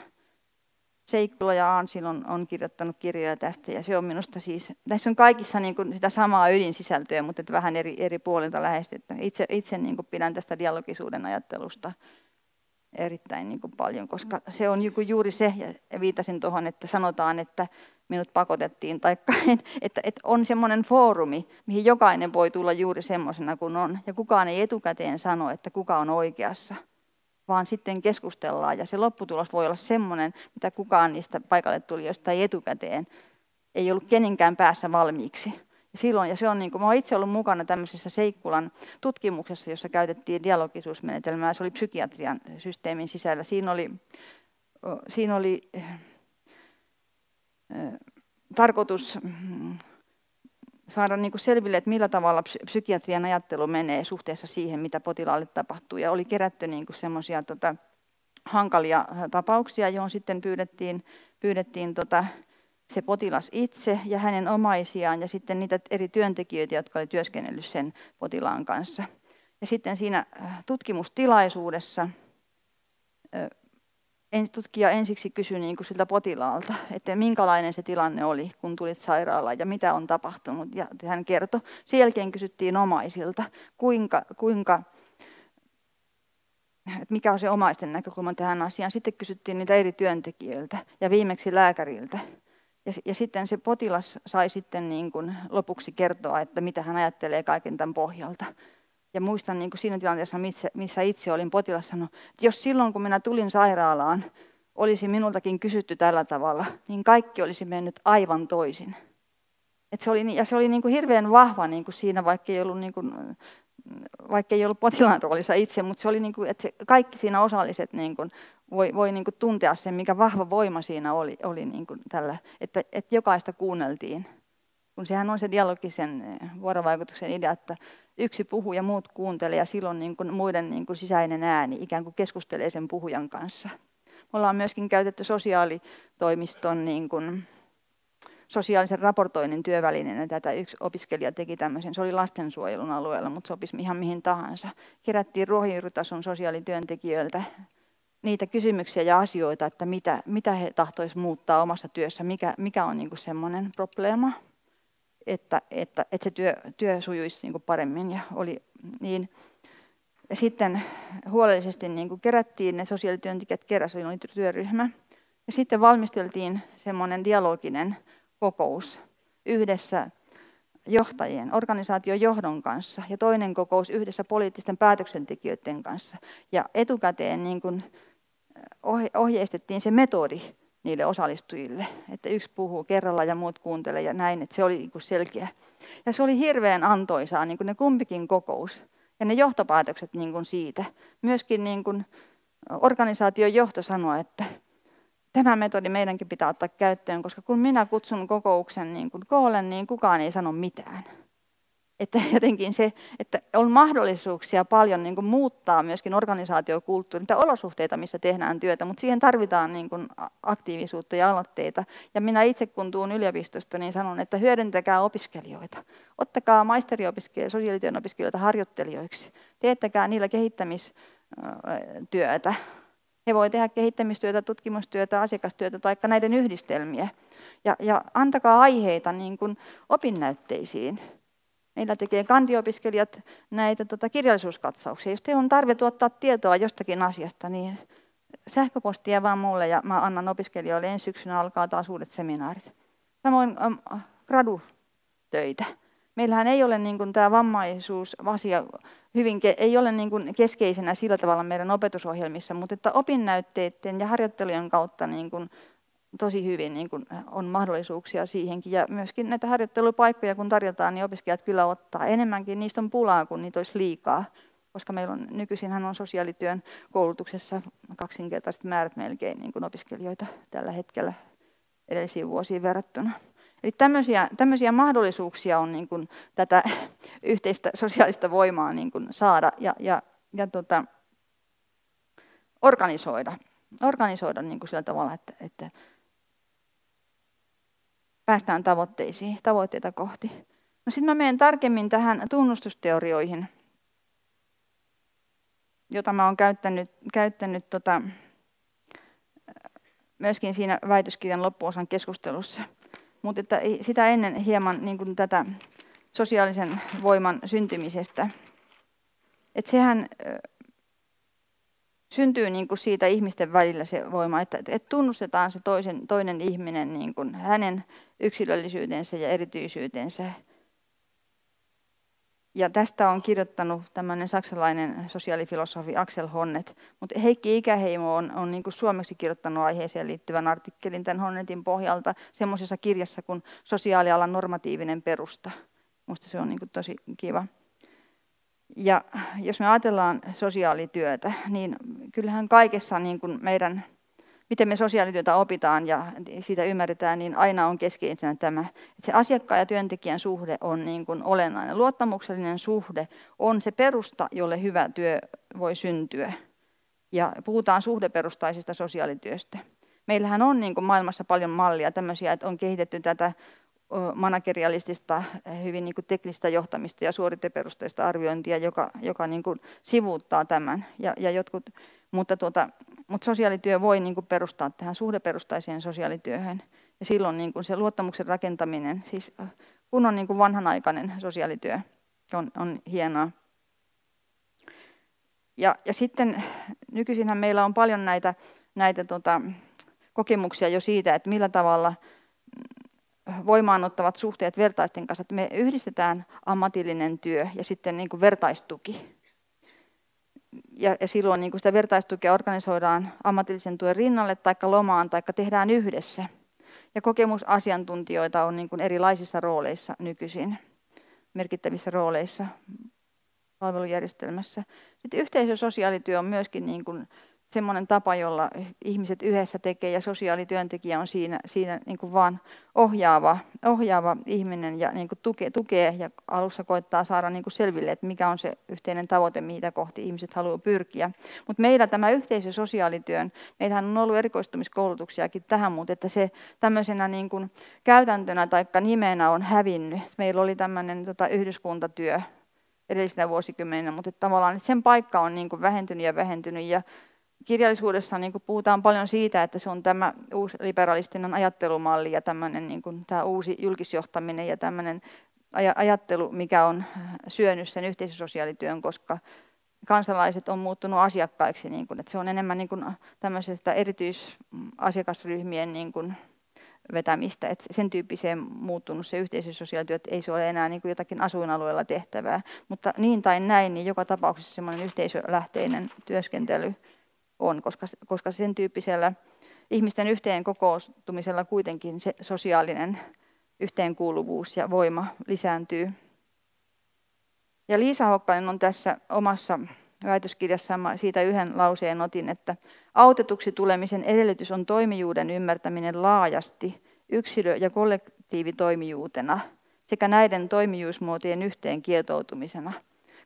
Seikkula ja Aansil on, on kirjoittanut kirjoja tästä ja se on minusta siis, tässä on kaikissa niin kuin sitä samaa ydinsisältöä, mutta että vähän eri, eri puolilta lähestytty. Itse, itse niin kuin pidän tästä dialogisuuden ajattelusta erittäin niin kuin paljon, koska se on juuri se, ja viitasin tuohon, että sanotaan, että minut pakotettiin, tai että, *laughs* että on semmoinen foorumi, mihin jokainen voi tulla juuri semmoisena kuin on. Ja kukaan ei etukäteen sano, että kuka on oikeassa, vaan sitten keskustellaan. Ja se lopputulos voi olla semmoinen, mitä kukaan niistä paikalle tulijoista ei etukäteen, ei ollut kenenkään päässä valmiiksi. Ja silloin, ja se on niin kuin, mä olen itse ollut mukana tämmöisessä Seikkulan tutkimuksessa, jossa käytettiin dialogisuusmenetelmää. Se oli psykiatrian systeemin sisällä. Siinä oli, siinä oli tarkoitus mm, saada niin kuin selville, että millä tavalla psykiatrian ajattelu menee suhteessa siihen, mitä potilaalle tapahtuu. Ja oli kerätty niin semmoisia tota, hankalia tapauksia, johon sitten pyydettiin, pyydettiin tota, se potilas itse ja hänen omaisiaan ja sitten niitä eri työntekijöitä, jotka oli työskennellyt sen potilaan kanssa. Ja sitten siinä tutkimustilaisuudessa tutkija ensiksi kysyi niin kuin siltä potilaalta, että minkälainen se tilanne oli, kun tulit sairaalaan ja mitä on tapahtunut. Ja hän kertoi. Sen jälkeen kysyttiin omaisilta, kuinka, kuinka että mikä on se omaisten näkökulma tähän asiaan. Sitten kysyttiin niitä eri työntekijöiltä ja viimeksi lääkäriltä. Ja, ja sitten se potilas sai sitten niin kuin lopuksi kertoa, että mitä hän ajattelee kaiken tämän pohjalta ja muistan niin kuin siinä tilanteessa, missä, missä itse olin potilas sanoi, että jos silloin kun minä tulin sairaalaan, olisi minultakin kysytty tällä tavalla, niin kaikki olisi mennyt aivan toisin. Et se oli, ja se oli niin kuin hirveän vahva niin kuin siinä, vaikka ei ollut, niin kuin, vaikka ei ollut potilaan roolissa itse, mutta se oli niin kuin, että kaikki siinä osalliset niin kuin, voi, voi niin kuin tuntea sen, mikä vahva voima siinä oli, oli niin kuin tällä, että, että jokaista kuunneltiin. Kun sehän on se dialogisen eh, vuorovaikutuksen idea, että yksi puhuu ja muut kuuntelee ja silloin niin kuin muiden niin kuin sisäinen ääni ikään kuin keskustelee sen puhujan kanssa. Me ollaan myöskin käytetty sosiaalitoimiston niin kuin, sosiaalisen raportoinnin työvälineenä tätä. Yksi opiskelija teki tämmöisen, se oli lastensuojelun alueella, mutta sopisi ihan mihin tahansa. Kerättiin ruohonjuuritason sosiaalityöntekijöiltä niitä kysymyksiä ja asioita, että mitä, mitä he tahtoisivat muuttaa omassa työssä, mikä, mikä on niin semmoinen probleema että, että, että se työ, työ sujuisi niin kuin paremmin. Ja oli niin. Ja sitten huolellisesti niin kuin kerättiin ne sosiaalityöntekijät keräsi, oli työryhmä. Ja sitten valmisteltiin semmoinen dialoginen kokous yhdessä johtajien, organisaation johdon kanssa ja toinen kokous yhdessä poliittisten päätöksentekijöiden kanssa. Ja etukäteen niin kuin ohjeistettiin se metodi, niille osallistujille. Että yksi puhuu kerralla ja muut kuuntelee ja näin, että se oli niin selkeä. Ja se oli hirveän antoisaa, niin kuin ne kumpikin kokous ja ne johtopäätökset niin kuin siitä. Myöskin niin kuin organisaation johto sanoi, että tämä metodi meidänkin pitää ottaa käyttöön, koska kun minä kutsun kokouksen niin kuin koolle, niin kukaan ei sano mitään. Että *laughs* jotenkin se, että on mahdollisuuksia paljon niin kuin muuttaa myöskin organisaatiokulttuuria, tai olosuhteita, missä tehdään työtä, mutta siihen tarvitaan niin kuin aktiivisuutta ja aloitteita. Ja minä itse kun tuun yliopistosta, niin sanon, että hyödyntäkää opiskelijoita. Ottakaa maisteriopiskelijoita, sosiaalityön opiskelijoita harjoittelijoiksi. Teettäkää niillä kehittämistyötä. He voivat tehdä kehittämistyötä, tutkimustyötä, asiakastyötä tai näiden yhdistelmiä. Ja, ja antakaa aiheita niin kuin opinnäytteisiin. Meillä tekee kandiopiskelijat näitä tota, kirjallisuuskatsauksia. Jos teillä on tarve tuottaa tietoa jostakin asiasta, niin sähköpostia vaan mulle ja mä annan opiskelijoille ensi syksynä alkaa taas uudet seminaarit. Samoin ähm, gradutöitä. Meillähän ei ole niin tämä vammaisuus asia hyvin, ei ole niin kuin keskeisenä sillä tavalla meidän opetusohjelmissa, mutta että opinnäytteiden ja harjoittelujen kautta niin kuin tosi hyvin niin kun äh, on mahdollisuuksia siihenkin. Ja myöskin näitä harjoittelupaikkoja, kun tarjotaan, niin opiskelijat kyllä ottaa enemmänkin. Niistä on pulaa, kun niitä olisi liikaa, koska meillä on nykyisinhän on sosiaalityön koulutuksessa kaksinkertaiset määrät melkein niin kun opiskelijoita tällä hetkellä edellisiin vuosiin verrattuna. Eli tämmöisiä, tämmöisiä mahdollisuuksia on niin kuin tätä *laughs* yhteistä sosiaalista voimaa niin kuin saada ja, ja, ja tota, organisoida organisoida niin kuin sillä tavalla, että, että päästään tavoitteisiin, tavoitteita kohti. No sitten mä menen tarkemmin tähän tunnustusteorioihin, jota mä oon käyttänyt, käyttänyt tota, myöskin siinä väitöskirjan loppuosan keskustelussa. Mutta sitä ennen hieman niin kuin tätä sosiaalisen voiman syntymisestä. että sehän syntyy niin kuin siitä ihmisten välillä se voima, että, että tunnustetaan se toisen, toinen ihminen, niin kuin hänen yksilöllisyytensä ja erityisyytensä. Ja tästä on kirjoittanut tämmöinen saksalainen sosiaalifilosofi Axel Honnet, mutta Heikki Ikäheimo on, on niin suomeksi kirjoittanut aiheeseen liittyvän artikkelin tämän Honnetin pohjalta semmoisessa kirjassa kuin Sosiaalialan normatiivinen perusta. Minusta se on niin tosi kiva. Ja jos me ajatellaan sosiaalityötä, niin kyllähän kaikessa niin kuin meidän, miten me sosiaalityötä opitaan ja siitä ymmärretään, niin aina on keskeisenä tämä, että se asiakkaan ja työntekijän suhde on niin kuin olennainen. Luottamuksellinen suhde on se perusta, jolle hyvä työ voi syntyä. Ja puhutaan suhdeperustaisesta sosiaalityöstä. Meillähän on niin kuin maailmassa paljon mallia tämmöisiä, että on kehitetty tätä managerialistista, eh, hyvin niin kuin teknistä johtamista ja suoriteperusteista arviointia, joka, joka niin kuin sivuuttaa tämän. Ja, ja jotkut, mutta, tuota, mutta sosiaalityö voi niin kuin perustaa tähän suhdeperustaiseen sosiaalityöhön. Ja silloin niin kuin se luottamuksen rakentaminen, siis kun on niin kuin vanhanaikainen sosiaalityö, on, on hienoa. Ja, ja sitten nykyisinhän meillä on paljon näitä, näitä tota, kokemuksia jo siitä, että millä tavalla – voimaanottavat suhteet vertaisten kanssa, että me yhdistetään ammatillinen työ ja sitten niin kuin vertaistuki. Ja, ja silloin niin kuin sitä vertaistukea organisoidaan ammatillisen tuen rinnalle tai lomaan tai tehdään yhdessä. Ja kokemusasiantuntijoita on niin kuin erilaisissa rooleissa nykyisin, merkittävissä rooleissa palvelujärjestelmässä. Sitten yhteisösosiaalityö on myöskin niin kuin semmoinen tapa, jolla ihmiset yhdessä tekee ja sosiaalityöntekijä on siinä, siinä niin kuin vaan ohjaava, ohjaava ihminen ja niin kuin tuke, tukee ja alussa koittaa saada niin kuin selville, että mikä on se yhteinen tavoite, mitä kohti ihmiset haluaa pyrkiä. Mutta meillä tämä yhteisö sosiaalityön, meillähän on ollut erikoistumiskoulutuksiakin tähän, mutta että se tämmöisenä niin kuin käytäntönä tai nimenä on hävinnyt. Meillä oli tämmöinen tota, yhdyskuntatyö edellisenä vuosikymmeninä, mutta että tavallaan että sen paikka on niin kuin vähentynyt ja vähentynyt ja kirjallisuudessa niin kuin puhutaan paljon siitä, että se on tämä uusi liberalistinen ajattelumalli ja tämmöinen, niin kuin, tämä uusi julkisjohtaminen ja tämmöinen ajattelu, mikä on syönyt sen yhteisösosiaalityön, koska kansalaiset on muuttunut asiakkaiksi, niin kuin, että se on enemmän niin kuin, tämmöisestä erityisasiakasryhmien niin kuin, vetämistä, että sen tyyppiseen muuttunut se yhteisösosiaalityö, että ei se ole enää niin kuin jotakin asuinalueella tehtävää, mutta niin tai näin, niin joka tapauksessa semmoinen yhteisölähteinen työskentely on, koska, koska sen tyyppisellä ihmisten yhteen kokoustumisella kuitenkin se sosiaalinen yhteenkuuluvuus ja voima lisääntyy. Ja Liisa Hokkanen on tässä omassa väitöskirjassaan siitä yhden lauseen otin, että autetuksi tulemisen edellytys on toimijuuden ymmärtäminen laajasti yksilö- ja kollektiivitoimijuutena sekä näiden toimijuusmuotojen yhteen kietoutumisena.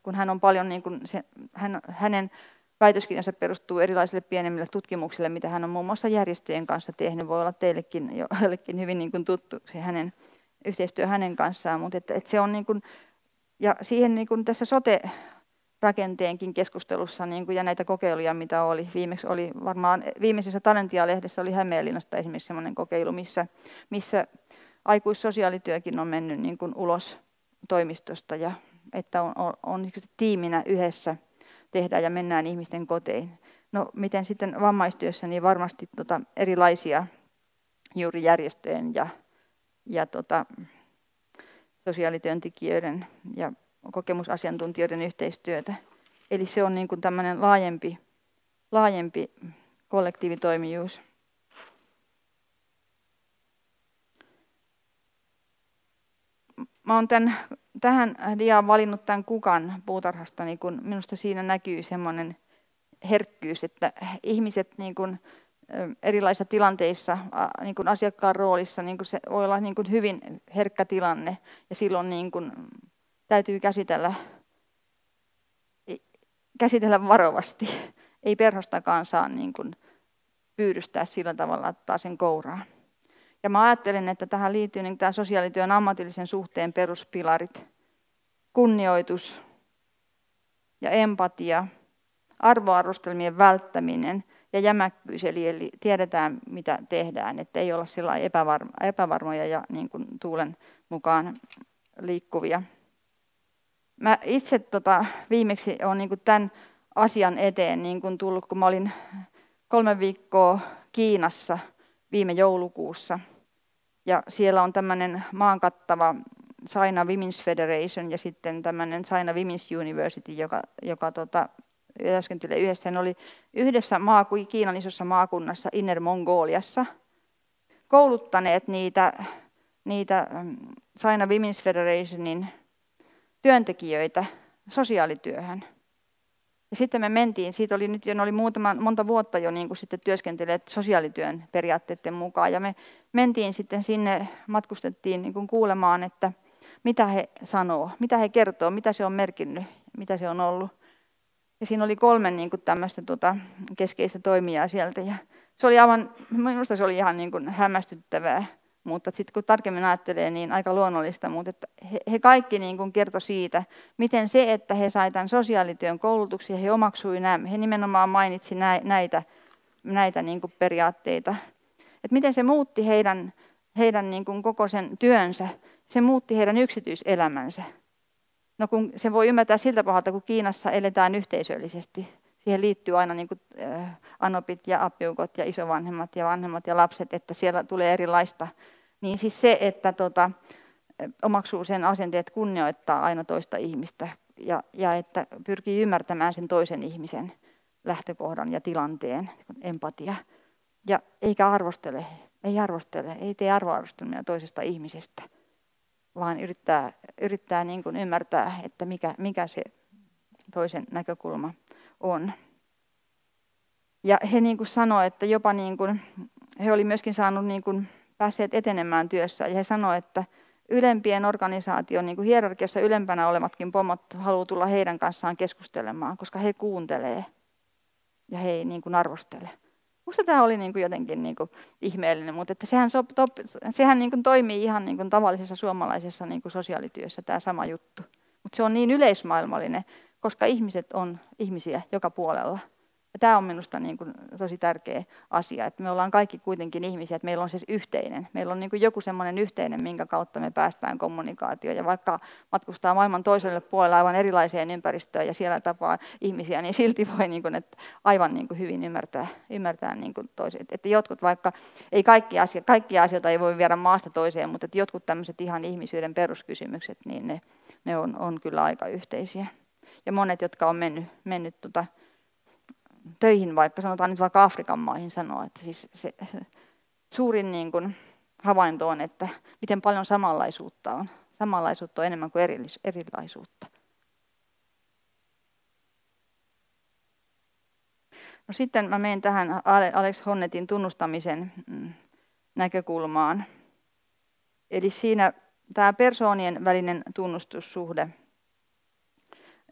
Kun hän on paljon, niin kuin se, hän, hänen Väitöskirjansa perustuu erilaisille pienemmille tutkimuksille, mitä hän on muun muassa järjestöjen kanssa tehnyt. Voi olla teillekin jo *laughs* jollekin hyvin niin kuin tuttu se hänen, yhteistyö hänen kanssaan, mutta että, että se on niin kuin, ja siihen niin kuin tässä sote rakenteenkin keskustelussa niin kuin, ja näitä kokeiluja, mitä oli. Viimeksi oli varmaan viimeisessä Talentia-lehdessä oli Hämeenlinnasta esimerkiksi sellainen kokeilu, missä, missä aikuissosiaalityökin on mennyt niin kuin, ulos toimistosta ja että on, on, on niin tiiminä yhdessä tehdään ja mennään ihmisten koteihin. No miten sitten vammaistyössä, niin varmasti tota erilaisia juuri järjestöjen ja, ja tota, sosiaalityöntekijöiden ja kokemusasiantuntijoiden yhteistyötä. Eli se on niin kuin tämmöinen laajempi, laajempi kollektiivitoimijuus. Mä oon tämän tähän diaan äh, valinnut tämän kukan puutarhasta, niin kun minusta siinä näkyy semmoinen herkkyys, että äh, ihmiset niin kun, äh, erilaisissa tilanteissa, niin kun asiakkaan roolissa, niin kun se voi olla niin kun hyvin herkkä tilanne ja silloin niin kun täytyy käsitellä, käsitellä varovasti. Ei perhostakaan saa niin kun pyydystää sillä tavalla, että ottaa sen kouraan. Ja mä ajattelen, että tähän liittyy niin tämä sosiaalityön ammatillisen suhteen peruspilarit. Kunnioitus ja empatia, arvoarustelmien välttäminen ja jämäkkyys, eli, eli tiedetään mitä tehdään, että ei olla sillä epävarmo, epävarmoja ja niin kuin tuulen mukaan liikkuvia. Mä itse tota, viimeksi olen niin kuin tämän asian eteen niin kuin tullut, kun mä olin kolme viikkoa Kiinassa viime joulukuussa – ja siellä on tämmöinen maankattava China Women's Federation ja sitten tämmöinen China Women's University, joka, joka tota, työskentelee yhdessä. Hän oli yhdessä maa, Kiinan isossa maakunnassa Inner Mongoliassa kouluttaneet niitä, niitä mm, China Women's Federationin työntekijöitä sosiaalityöhön. Ja sitten me mentiin, siitä oli nyt jo, oli muutama, monta vuotta jo niin kuin sitten työskentelleet sosiaalityön periaatteiden mukaan. Ja me mentiin sitten sinne, matkustettiin niin kuin kuulemaan, että mitä he sanoo, mitä he kertoo, mitä se on merkinnyt, mitä se on ollut. Ja siinä oli kolme niin kuin tämmöistä tuota, keskeistä toimijaa sieltä. Ja se oli aivan, minusta se oli ihan niin kuin hämmästyttävää mutta sitten kun tarkemmin ajattelee, niin aika luonnollista, mutta että he, he kaikki niin kuin kertoi siitä, miten se, että he saivat tämän sosiaalityön koulutuksia, he omaksui nämä, he nimenomaan mainitsi näitä, näitä niin kuin periaatteita. Että miten se muutti heidän, heidän niin kuin koko sen työnsä, se muutti heidän yksityiselämänsä. No kun se voi ymmärtää siltä pohjalta, kun Kiinassa eletään yhteisöllisesti siihen liittyy aina niin kuin, äh, anopit ja apiukot ja isovanhemmat ja vanhemmat ja lapset, että siellä tulee erilaista. Niin siis se, että tota, äh, omaksuu sen asenteet kunnioittaa aina toista ihmistä ja, ja että pyrkii ymmärtämään sen toisen ihmisen lähtökohdan ja tilanteen, empatia. Ja eikä arvostele, ei arvostele, ei tee arvoarvostuneena toisesta ihmisestä, vaan yrittää, yrittää niin kuin ymmärtää, että mikä, mikä se toisen näkökulma on. Ja he niin kuin sanoi, että jopa niin kuin, he olivat myöskin saanut niin kuin, päässeet etenemään työssä. Ja he sanoivat, että ylempien organisaation niin kuin hierarkiassa ylempänä olematkin pomot haluavat tulla heidän kanssaan keskustelemaan, koska he kuuntelee ja he ei niin kuin, arvostele. Minusta tämä oli niin kuin jotenkin niin kuin ihmeellinen, mutta että sehän, sop, top, sehän niin kuin toimii ihan niin kuin tavallisessa suomalaisessa niin kuin sosiaalityössä tämä sama juttu. Mutta se on niin yleismaailmallinen koska ihmiset on ihmisiä joka puolella. Ja tämä on minusta niin kuin tosi tärkeä asia, että me ollaan kaikki kuitenkin ihmisiä, että meillä on siis yhteinen. Meillä on niin kuin joku semmoinen yhteinen, minkä kautta me päästään kommunikaatioon. Ja vaikka matkustaa maailman toiselle puolelle aivan erilaiseen ympäristöön ja siellä tapaa ihmisiä, niin silti voi niin kuin, että aivan niin kuin hyvin ymmärtää, ymmärtää niin kuin toiset. Että jotkut vaikka, ei kaikki asia, kaikkia asioita ei voi viedä maasta toiseen, mutta että jotkut tämmöiset ihan ihmisyyden peruskysymykset, niin ne, ne on, on kyllä aika yhteisiä ja monet, jotka on mennyt, mennyt tota, töihin vaikka, sanotaan nyt vaikka Afrikan maihin sanoa, että siis se, se suurin niin kuin havainto on, että miten paljon samanlaisuutta on. Samanlaisuutta on enemmän kuin erillis, erilaisuutta. No sitten mä menen tähän Alex Honnetin tunnustamisen mm, näkökulmaan. Eli siinä tämä persoonien välinen tunnustussuhde –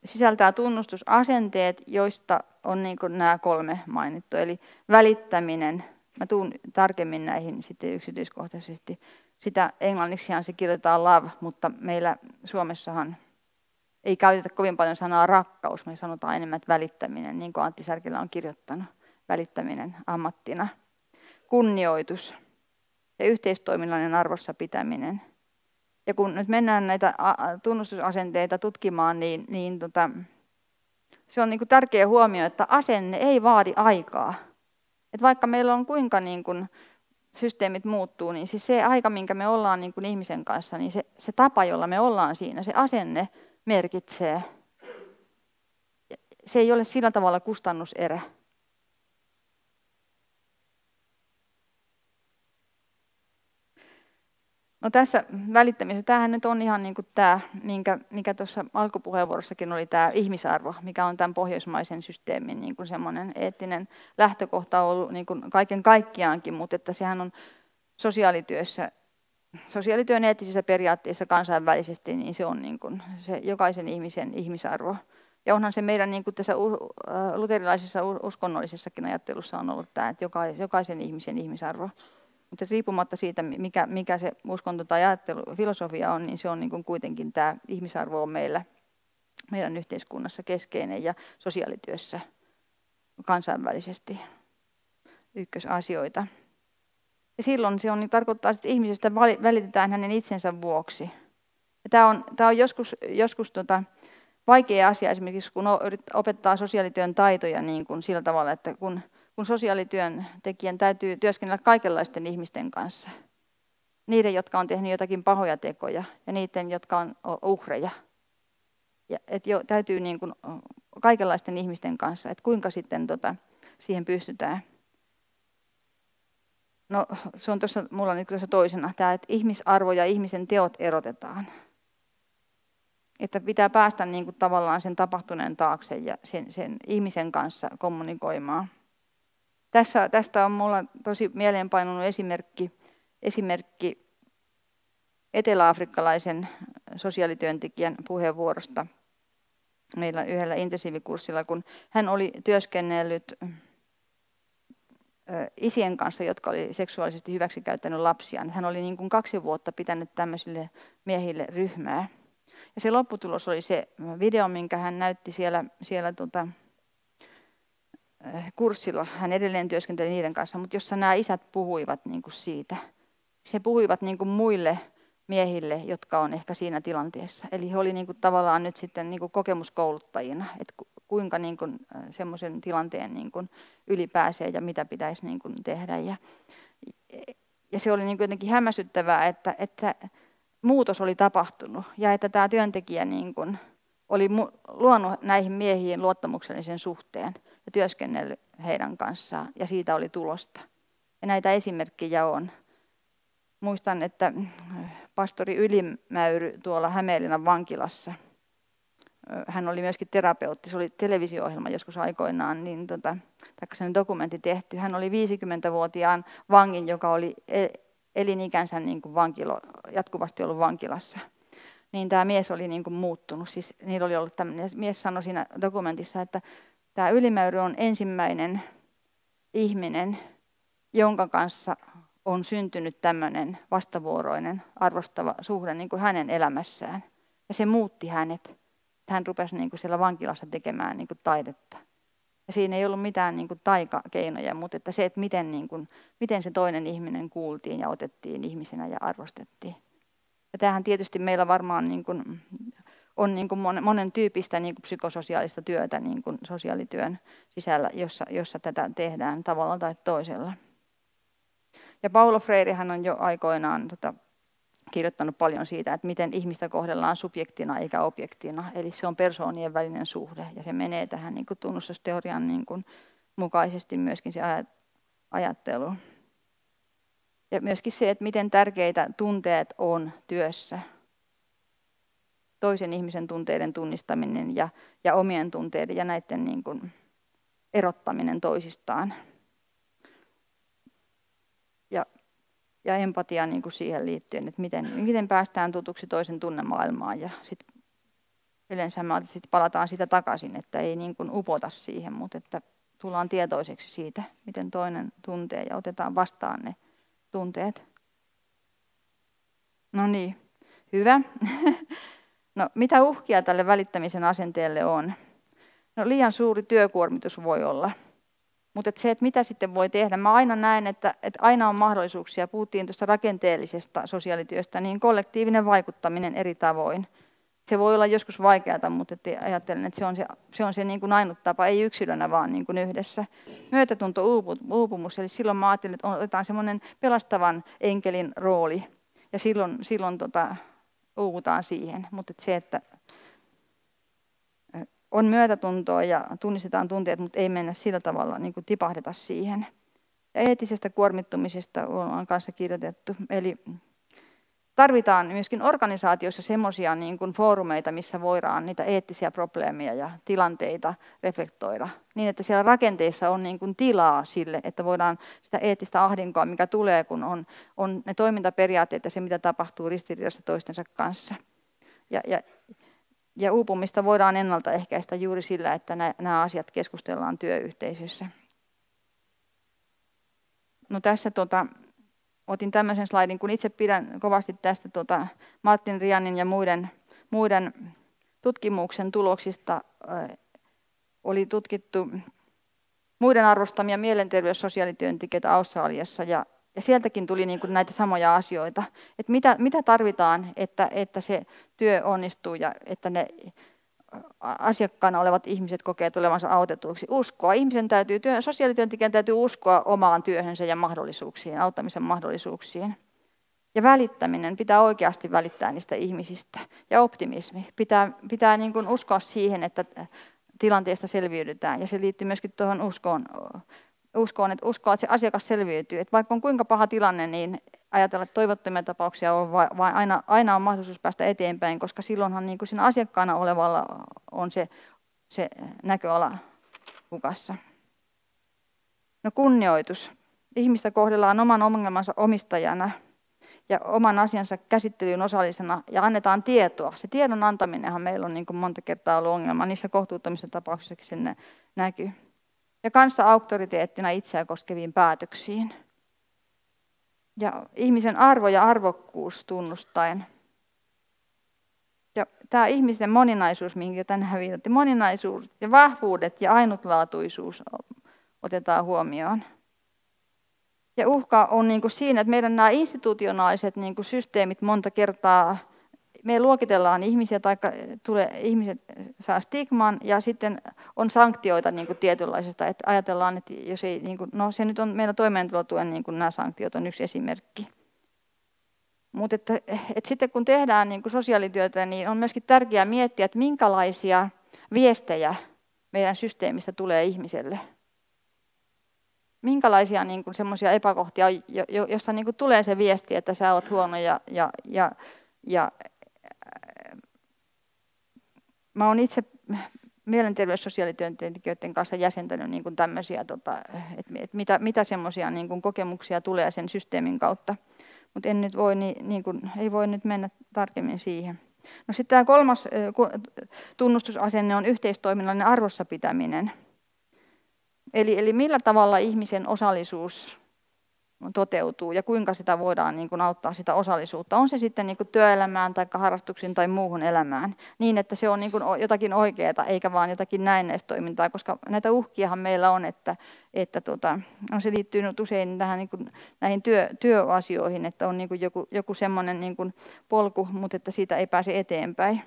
sisältää tunnustusasenteet, joista on niin nämä kolme mainittu. Eli välittäminen, mä tuun tarkemmin näihin sitten yksityiskohtaisesti. Sitä englanniksihan se kirjoitetaan love, mutta meillä Suomessahan ei käytetä kovin paljon sanaa rakkaus, me sanotaan enemmän että välittäminen, niin kuin Antti Särkilä on kirjoittanut, välittäminen ammattina. Kunnioitus ja yhteistoiminnallinen arvossa pitäminen – ja kun nyt mennään näitä tunnustusasenteita tutkimaan, niin, niin tota, se on niin kuin tärkeä huomio, että asenne ei vaadi aikaa. Et vaikka meillä on kuinka niin kuin systeemit muuttuu, niin siis se aika, minkä me ollaan niin kuin ihmisen kanssa, niin se, se tapa, jolla me ollaan siinä, se asenne merkitsee. Se ei ole sillä tavalla kustannuserä. No tässä välittämisessä, tämähän nyt on ihan niin kuin tämä, minkä, mikä tuossa alkupuheenvuorossakin oli tämä ihmisarvo, mikä on tämän pohjoismaisen systeemin niin kuin semmoinen eettinen lähtökohta ollut niin kuin kaiken kaikkiaankin, mutta että sehän on sosiaalityössä, sosiaalityön eettisissä periaatteissa kansainvälisesti, niin se on niin kuin se jokaisen ihmisen ihmisarvo. Ja onhan se meidän niin kuin tässä luterilaisessa uskonnollisessakin ajattelussa on ollut tämä, että jokaisen ihmisen ihmisarvo. Mutta riippumatta siitä, mikä, mikä se uskonto tai ajattelu, filosofia on, niin se on niin kuin kuitenkin tämä ihmisarvo on meillä, meidän yhteiskunnassa keskeinen ja sosiaalityössä kansainvälisesti ykkösasioita. Ja silloin se on, niin tarkoittaa, että ihmisestä välitetään hänen itsensä vuoksi. Ja tämä on, tämä on joskus, joskus tota, vaikea asia esimerkiksi, kun opettaa sosiaalityön taitoja niin kuin sillä tavalla, että kun kun sosiaalityön tekijän täytyy työskennellä kaikenlaisten ihmisten kanssa. Niiden, jotka on tehnyt jotakin pahoja tekoja ja niiden, jotka on uhreja. Ja, et jo, täytyy niin kuin, kaikenlaisten ihmisten kanssa, että kuinka sitten tota, siihen pystytään. No se on tuossa, mulla on nyt tuossa toisena tämä, että ihmisarvo ja ihmisen teot erotetaan. Että pitää päästä niin kuin, tavallaan sen tapahtuneen taakse ja sen, sen ihmisen kanssa kommunikoimaan. Tässä, tästä on mulla tosi mieleenpainunut esimerkki, esimerkki eteläafrikkalaisen sosiaalityöntekijän puheenvuorosta meillä yhdellä intensiivikurssilla, kun hän oli työskennellyt isien kanssa, jotka oli seksuaalisesti hyväksikäyttänyt lapsiaan. Hän oli niin kuin kaksi vuotta pitänyt tämmöisille miehille ryhmää. Ja se lopputulos oli se video, minkä hän näytti siellä, siellä tota, Äh, kurssilla hän edelleen työskenteli niiden kanssa, mutta jossa nämä isät puhuivat niin kuin siitä. Se puhuivat niin kuin muille miehille, jotka on ehkä siinä tilanteessa. Eli he olivat niin kuin tavallaan nyt sitten niin kuin kokemuskouluttajina, että kuinka niin kuin äh, semmoisen tilanteen niin kuin yli pääsee ja mitä pitäisi niin kuin tehdä. Ja, ja se oli niin kuin jotenkin hämmästyttävää, että, että muutos oli tapahtunut ja että tämä työntekijä niin kuin oli luonut näihin miehiin luottamuksellisen suhteen – ja työskennellyt heidän kanssaan ja siitä oli tulosta. Ja näitä esimerkkejä on. Muistan, että pastori Ylimäyry tuolla Hämeenlinnan vankilassa, hän oli myöskin terapeutti, se oli televisio-ohjelma joskus aikoinaan, niin tota, sen dokumentti tehty. Hän oli 50-vuotiaan vangin, joka oli e-, elinikänsä niin kuin vankilo, jatkuvasti ollut vankilassa niin tämä mies oli niin kuin muuttunut. Siis niillä oli ollut tämmöinen, mies sanoi siinä dokumentissa, että Tämä ylimäyry on ensimmäinen ihminen, jonka kanssa on syntynyt tämmöinen vastavuoroinen arvostava suhde niin kuin hänen elämässään. Ja se muutti hänet. Hän rupesi niin kuin siellä vankilassa tekemään niin kuin taidetta. Ja siinä ei ollut mitään niin kuin taikakeinoja, mutta että se, että miten, niin kuin, miten se toinen ihminen kuultiin ja otettiin ihmisenä ja arvostettiin. Ja tämähän tietysti meillä varmaan niin kuin on niin kuin monen, monen tyyppistä niin kuin psykososiaalista työtä niin kuin sosiaalityön sisällä, jossa, jossa tätä tehdään tavalla tai toisella. Ja Paulo Freire hän on jo aikoinaan tota, kirjoittanut paljon siitä, että miten ihmistä kohdellaan subjektina eikä objektina. Eli se on persoonien välinen suhde ja se menee tähän niin kuin tunnustusteorian niin kuin mukaisesti myöskin se ajattelu. Ja myöskin se, että miten tärkeitä tunteet on työssä toisen ihmisen tunteiden tunnistaminen ja, ja omien tunteiden ja näiden niin kuin erottaminen toisistaan. Ja, ja empatia niin kuin siihen liittyen, että miten, miten päästään tutuksi toisen tunnemaailmaan ja sitten yleensä mä sit palataan sitä takaisin, että ei niin kuin upota siihen, mutta että tullaan tietoiseksi siitä, miten toinen tuntee ja otetaan vastaan ne tunteet. No niin, hyvä. *laughs* No, mitä uhkia tälle välittämisen asenteelle on? No, liian suuri työkuormitus voi olla. Mutta et se, että mitä sitten voi tehdä, mä aina näen, että, että aina on mahdollisuuksia. Puhuttiin tuosta rakenteellisesta sosiaalityöstä, niin kollektiivinen vaikuttaminen eri tavoin. Se voi olla joskus vaikeata, mutta et ajattelen, että se on se, se, on se niin kuin ainut tapa, ei yksilönä vaan niin kuin yhdessä. Myötätunto uupumus, eli silloin mä ajattelen, että otetaan semmoinen pelastavan enkelin rooli. Ja silloin, silloin tota, uuvutaan siihen. Mutta se, että on myötätuntoa ja tunnistetaan tunteet, mutta ei mennä sillä tavalla, niin kuin tipahdeta siihen. Ja eettisestä kuormittumisesta on kanssa kirjoitettu. Eli tarvitaan myöskin organisaatioissa semmoisia niin foorumeita, missä voidaan niitä eettisiä probleemia ja tilanteita reflektoida, niin että siellä rakenteissa on niin kuin tilaa sille, että voidaan sitä eettistä ahdinkoa, mikä tulee, kun on, on ne toimintaperiaatteet ja se, mitä tapahtuu ristiriidassa toistensa kanssa. Ja, ja, ja uupumista voidaan ennaltaehkäistä juuri sillä, että nämä, nämä asiat keskustellaan työyhteisössä. No tässä tota, otin tämmöisen slaidin, kun itse pidän kovasti tästä tuota Martin Rianin ja muiden, muiden tutkimuksen tuloksista. oli tutkittu muiden arvostamia mielenterveyssosiaalityöntekijöitä Australiassa ja, ja sieltäkin tuli niin kuin näitä samoja asioita, että mitä, mitä tarvitaan, että, että se työ onnistuu ja että ne asiakkaana olevat ihmiset kokee tulevansa autetuiksi. Uskoa. Ihmisen täytyy, työ, sosiaalityöntekijän täytyy uskoa omaan työhönsä ja mahdollisuuksiin, auttamisen mahdollisuuksiin. Ja välittäminen, pitää oikeasti välittää niistä ihmisistä. Ja optimismi, pitää, pitää niin kuin uskoa siihen, että äh, tilanteesta selviydytään. Ja se liittyy myöskin tuohon uskoon, uskoon että uskoa, että se asiakas selviytyy. Että vaikka on kuinka paha tilanne, niin ajatella, että toivottomia tapauksia on, vaan aina, aina on mahdollisuus päästä eteenpäin, koska silloinhan niin kuin siinä asiakkaana olevalla on se, se näköala hukassa. No kunnioitus. Ihmistä kohdellaan oman ongelmansa omistajana ja oman asiansa käsittelyyn osallisena ja annetaan tietoa. Se tiedon antaminenhan meillä on niin kuin monta kertaa ollut ongelma, niissä kohtuuttomissa tapauksissa sinne näkyy. Ja kanssa auktoriteettina itseä koskeviin päätöksiin ja ihmisen arvo ja arvokkuus tunnustaen. Ja tämä ihmisten moninaisuus, minkä tänään viitatte, moninaisuus ja vahvuudet ja ainutlaatuisuus otetaan huomioon. Ja uhka on niin kuin siinä, että meidän nämä institutionaaliset niin kuin systeemit monta kertaa me luokitellaan ihmisiä tai tulee, ihmiset saa stigman ja sitten on sanktioita niin kuin tietynlaisesta. Että ajatellaan, että jos ei, niin kuin, no se nyt on meillä toimeentulotuen niin kuin nämä sanktiot on yksi esimerkki. Mutta että, että sitten kun tehdään niin kuin sosiaalityötä, niin on myöskin tärkeää miettiä, että minkälaisia viestejä meidän systeemistä tulee ihmiselle. Minkälaisia niin kuin semmoisia epäkohtia, jossa niin tulee se viesti, että sä oot huono ja, ja, ja ja mä oon itse mielenterveyssosiaalityöntekijöiden kanssa jäsentänyt niin kuin tämmöisiä, tota, että et mitä, mitä semmoisia niin kokemuksia tulee sen systeemin kautta. Mutta en nyt voi, niin, niin kuin, ei voi nyt mennä tarkemmin siihen. No sitten tämä kolmas tunnustusasenne on yhteistoiminnallinen arvossa pitäminen. Eli, eli millä tavalla ihmisen osallisuus toteutuu ja kuinka sitä voidaan niin kuin auttaa sitä osallisuutta. On se sitten niin kuin työelämään tai harrastuksiin tai muuhun elämään niin, että se on niin kuin jotakin oikeaa eikä vaan jotakin näennäistoimintaa, koska näitä uhkiahan meillä on, että, että tota, no se liittyy usein tähän, niin kuin, näihin työ, työasioihin, että on niin kuin joku, joku semmoinen niin polku, mutta että siitä ei pääse eteenpäin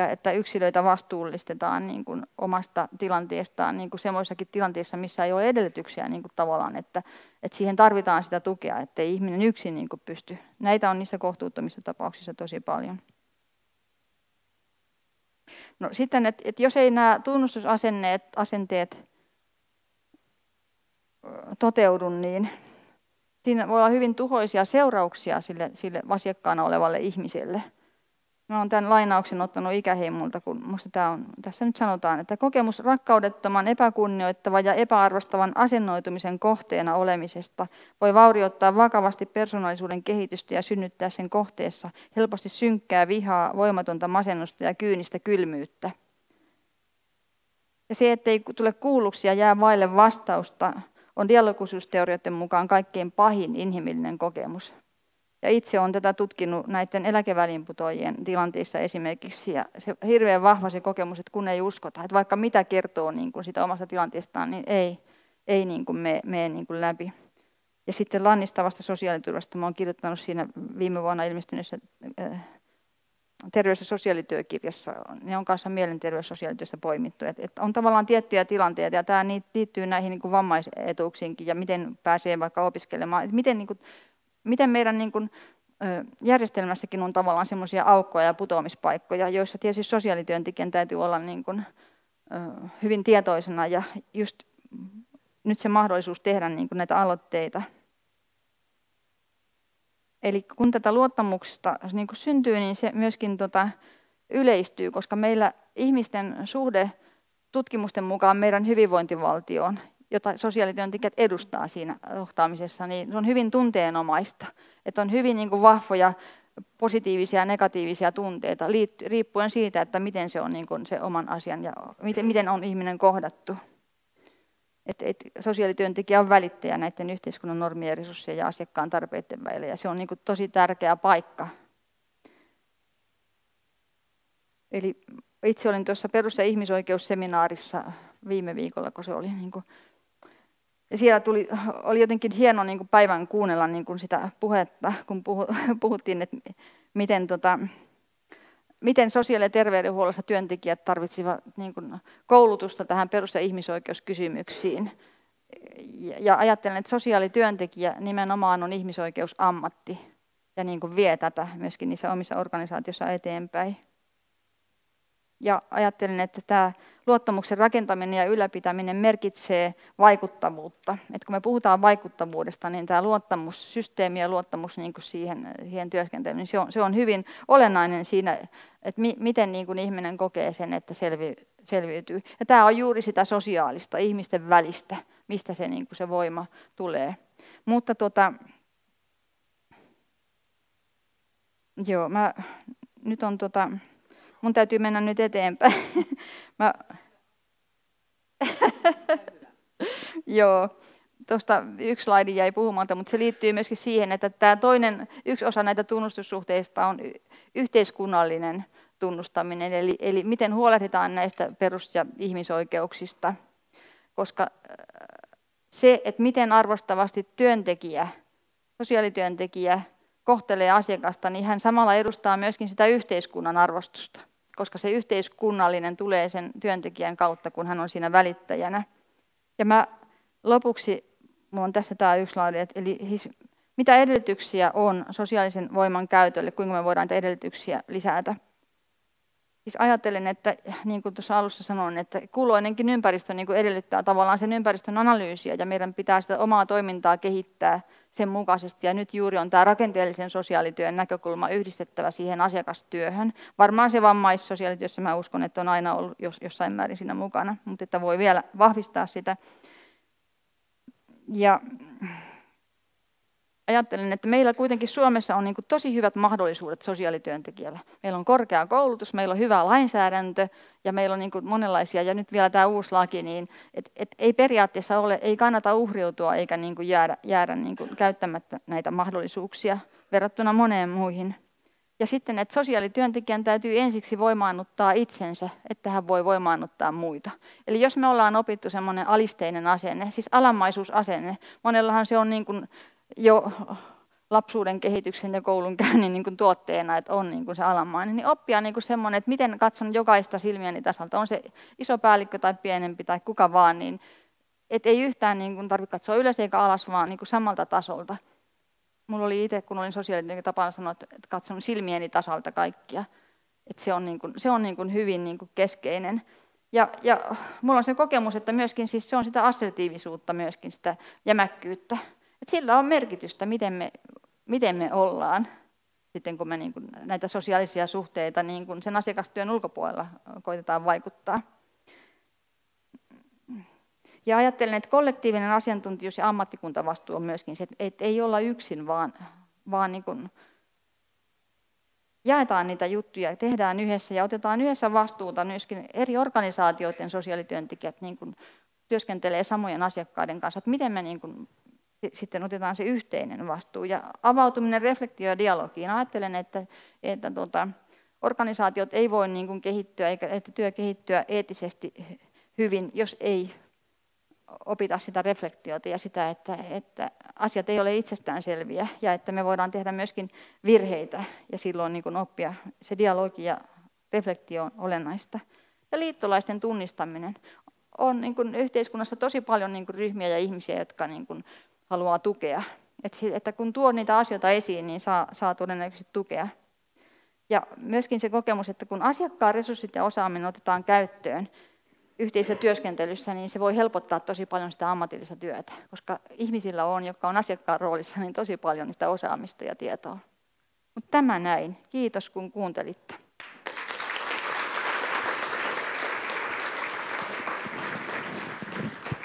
ja että yksilöitä vastuullistetaan niin kuin omasta tilanteestaan niin kuin semmoisessakin tilanteessa, missä ei ole edellytyksiä niin kuin tavallaan, että, että siihen tarvitaan sitä tukea, ettei ihminen yksin niin kuin pysty. Näitä on niissä kohtuuttomissa tapauksissa tosi paljon. No sitten, että, että jos ei nämä tunnustusasenteet asenteet toteudu, niin siinä voi olla hyvin tuhoisia seurauksia sille, sille asiakkaana olevalle ihmiselle – Mä oon tämän lainauksen ottanut ikäheimulta, kun musta tämä on, tässä nyt sanotaan, että kokemus rakkaudettoman, epäkunnioittavan ja epäarvostavan asennoitumisen kohteena olemisesta voi vaurioittaa vakavasti persoonallisuuden kehitystä ja synnyttää sen kohteessa helposti synkkää vihaa, voimatonta masennusta ja kyynistä kylmyyttä. Ja se, ettei tule kuulluksi ja jää vaille vastausta, on dialogisuusteorioiden mukaan kaikkein pahin inhimillinen kokemus. Ja itse olen tätä tutkinut näiden eläkeväliinputoajien tilanteissa esimerkiksi, ja se hirveän vahva se kokemus, että kun ei uskota, että vaikka mitä kertoo niin kuin sitä omasta tilanteestaan, niin ei, ei niin kuin mene, mene niin kuin läpi. Ja sitten lannistavasta sosiaaliturvasta, mä olen kirjoittanut siinä viime vuonna ilmestyneessä äh, terveys- ja sosiaalityökirjassa, ne on kanssa mielenterveys- ja sosiaalityöstä poimittu. Et, et on tavallaan tiettyjä tilanteita, ja tämä liittyy näihin niin kuin vammaisetuuksiinkin, ja miten pääsee vaikka opiskelemaan, et miten niin kuin miten meidän niin kuin, järjestelmässäkin on tavallaan semmoisia aukkoja ja putoamispaikkoja, joissa tietysti sosiaalityöntekijän täytyy olla niin kuin, hyvin tietoisena ja just nyt se mahdollisuus tehdä niin kuin näitä aloitteita. Eli kun tätä luottamuksesta niin kuin syntyy, niin se myöskin tota, yleistyy, koska meillä ihmisten suhde tutkimusten mukaan meidän hyvinvointivaltioon jota sosiaalityöntekijät edustaa siinä kohtaamisessa, niin se on hyvin tunteenomaista. Että on hyvin niin kuin vahvoja positiivisia ja negatiivisia tunteita, riippuen siitä, että miten se on niin kuin se oman asian ja miten, miten on ihminen kohdattu. Että et sosiaalityöntekijä on välittäjä näiden yhteiskunnan normien, resurssien ja asiakkaan tarpeiden välillä, ja se on niin kuin tosi tärkeä paikka. Eli itse olin tuossa perus- ja ihmisoikeusseminaarissa viime viikolla, kun se oli niin kuin ja siellä tuli, oli jotenkin hieno niin kuin päivän kuunnella niin kuin sitä puhetta, kun *laughs* puhuttiin, että miten, tota, miten sosiaali- ja terveydenhuollossa työntekijät tarvitsivat niin kuin koulutusta tähän perus- ja ihmisoikeuskysymyksiin. Ja ajattelen, että sosiaalityöntekijä nimenomaan on ihmisoikeusammatti ja niin kuin vie tätä myöskin niissä omissa organisaatioissa eteenpäin. Ja ajattelen, että tämä luottamuksen rakentaminen ja ylläpitäminen merkitsee vaikuttavuutta. Et kun me puhutaan vaikuttavuudesta, niin tämä luottamussysteemi ja luottamus niin kuin siihen, siihen työskentelyyn, niin se on, se on hyvin olennainen siinä, että mi, miten niin kuin ihminen kokee sen, että selvi, selviytyy. Ja tämä on juuri sitä sosiaalista, ihmisten välistä, mistä se, niin kuin se voima tulee. Mutta tuota, joo, mä, nyt on tota, mun täytyy mennä nyt eteenpäin. *laughs* mä *laughs* Joo, tuosta yksi slaidi jäi puhumatta, mutta se liittyy myöskin siihen, että tämä toinen, yksi osa näitä tunnustussuhteista on yhteiskunnallinen tunnustaminen, eli, eli miten huolehditaan näistä perus- ja ihmisoikeuksista, koska äh, se, että miten arvostavasti työntekijä, sosiaalityöntekijä kohtelee asiakasta, niin hän samalla edustaa myöskin sitä yhteiskunnan arvostusta koska se yhteiskunnallinen tulee sen työntekijän kautta, kun hän on siinä välittäjänä. Ja mä lopuksi, minulla on tässä tämä yksi laide, eli siis mitä edellytyksiä on sosiaalisen voiman käytölle, kuinka me voidaan niitä edellytyksiä lisätä. Siis ajattelen, että niin kuin tuossa alussa sanoin, että kuuloinenkin ympäristö niin kuin edellyttää tavallaan sen ympäristön analyysiä ja meidän pitää sitä omaa toimintaa kehittää – sen mukaisesti. Ja nyt juuri on tämä rakenteellisen sosiaalityön näkökulma yhdistettävä siihen asiakastyöhön. Varmaan se vammaissosiaalityössä mä uskon, että on aina ollut jossain määrin siinä mukana, mutta että voi vielä vahvistaa sitä. Ja ajattelen, että meillä kuitenkin Suomessa on niin tosi hyvät mahdollisuudet sosiaalityöntekijällä. Meillä on korkea koulutus, meillä on hyvä lainsäädäntö, ja meillä on niin kuin monenlaisia, ja nyt vielä tämä uusi laki, niin et, et ei periaatteessa ole, ei kannata uhriutua eikä niin kuin jäädä, jäädä niin kuin käyttämättä näitä mahdollisuuksia verrattuna moneen muihin. Ja sitten, että sosiaalityöntekijän täytyy ensiksi voimaannuttaa itsensä, että hän voi voimaannuttaa muita. Eli jos me ollaan opittu semmoinen alisteinen asenne, siis alamaisuusasenne, monellahan se on niin kuin jo lapsuuden kehityksen ja koulunkäynnin niin tuotteena, että on niin kuin se alamainen, niin oppia niin kuin semmoinen, että miten katson jokaista silmieni tasalta, on se iso päällikkö tai pienempi tai kuka vaan, niin et ei yhtään niin kuin tarvitse katsoa ylös eikä alas, vaan niin kuin samalta tasolta. Mulla oli itse, kun olin sosiaalityön tapana sanoa, että katson silmieni tasalta kaikkia. Et se on, niin kuin, se on niin kuin hyvin niin kuin keskeinen. Ja, ja mulla on se kokemus, että myöskin siis se on sitä assertiivisuutta, myöskin sitä jämäkkyyttä. Et sillä on merkitystä, miten me miten me ollaan sitten, kun me niin kuin näitä sosiaalisia suhteita niin kuin sen asiakastyön ulkopuolella koitetaan vaikuttaa. Ja ajattelen, että kollektiivinen asiantuntijuus ja ammattikuntavastuu on myöskin se, että ei olla yksin, vaan, vaan niin kuin jaetaan niitä juttuja, tehdään yhdessä ja otetaan yhdessä vastuuta myöskin eri organisaatioiden sosiaalityöntekijät niin kuin työskentelee samojen asiakkaiden kanssa, että miten me niin kuin sitten otetaan se yhteinen vastuu. Ja avautuminen reflektio ja dialogiin. Ajattelen, että, että tuota, organisaatiot ei voi niin kuin kehittyä eikä että työ kehittyä eettisesti hyvin, jos ei opita sitä reflektiota ja sitä, että, että asiat ei ole itsestäänselviä ja että me voidaan tehdä myöskin virheitä ja silloin niin kuin oppia se dialogi ja reflektio on olennaista. Ja liittolaisten tunnistaminen on niin kuin yhteiskunnassa tosi paljon niin kuin ryhmiä ja ihmisiä, jotka niin kuin haluaa tukea. Että kun tuo niitä asioita esiin, niin saa, saa todennäköisesti tukea. Ja myöskin se kokemus, että kun asiakkaan resurssit ja osaaminen otetaan käyttöön yhteisessä työskentelyssä, niin se voi helpottaa tosi paljon sitä ammatillista työtä, koska ihmisillä on, jotka on asiakkaan roolissa, niin tosi paljon niistä osaamista ja tietoa. Mutta tämä näin. Kiitos kun kuuntelitte.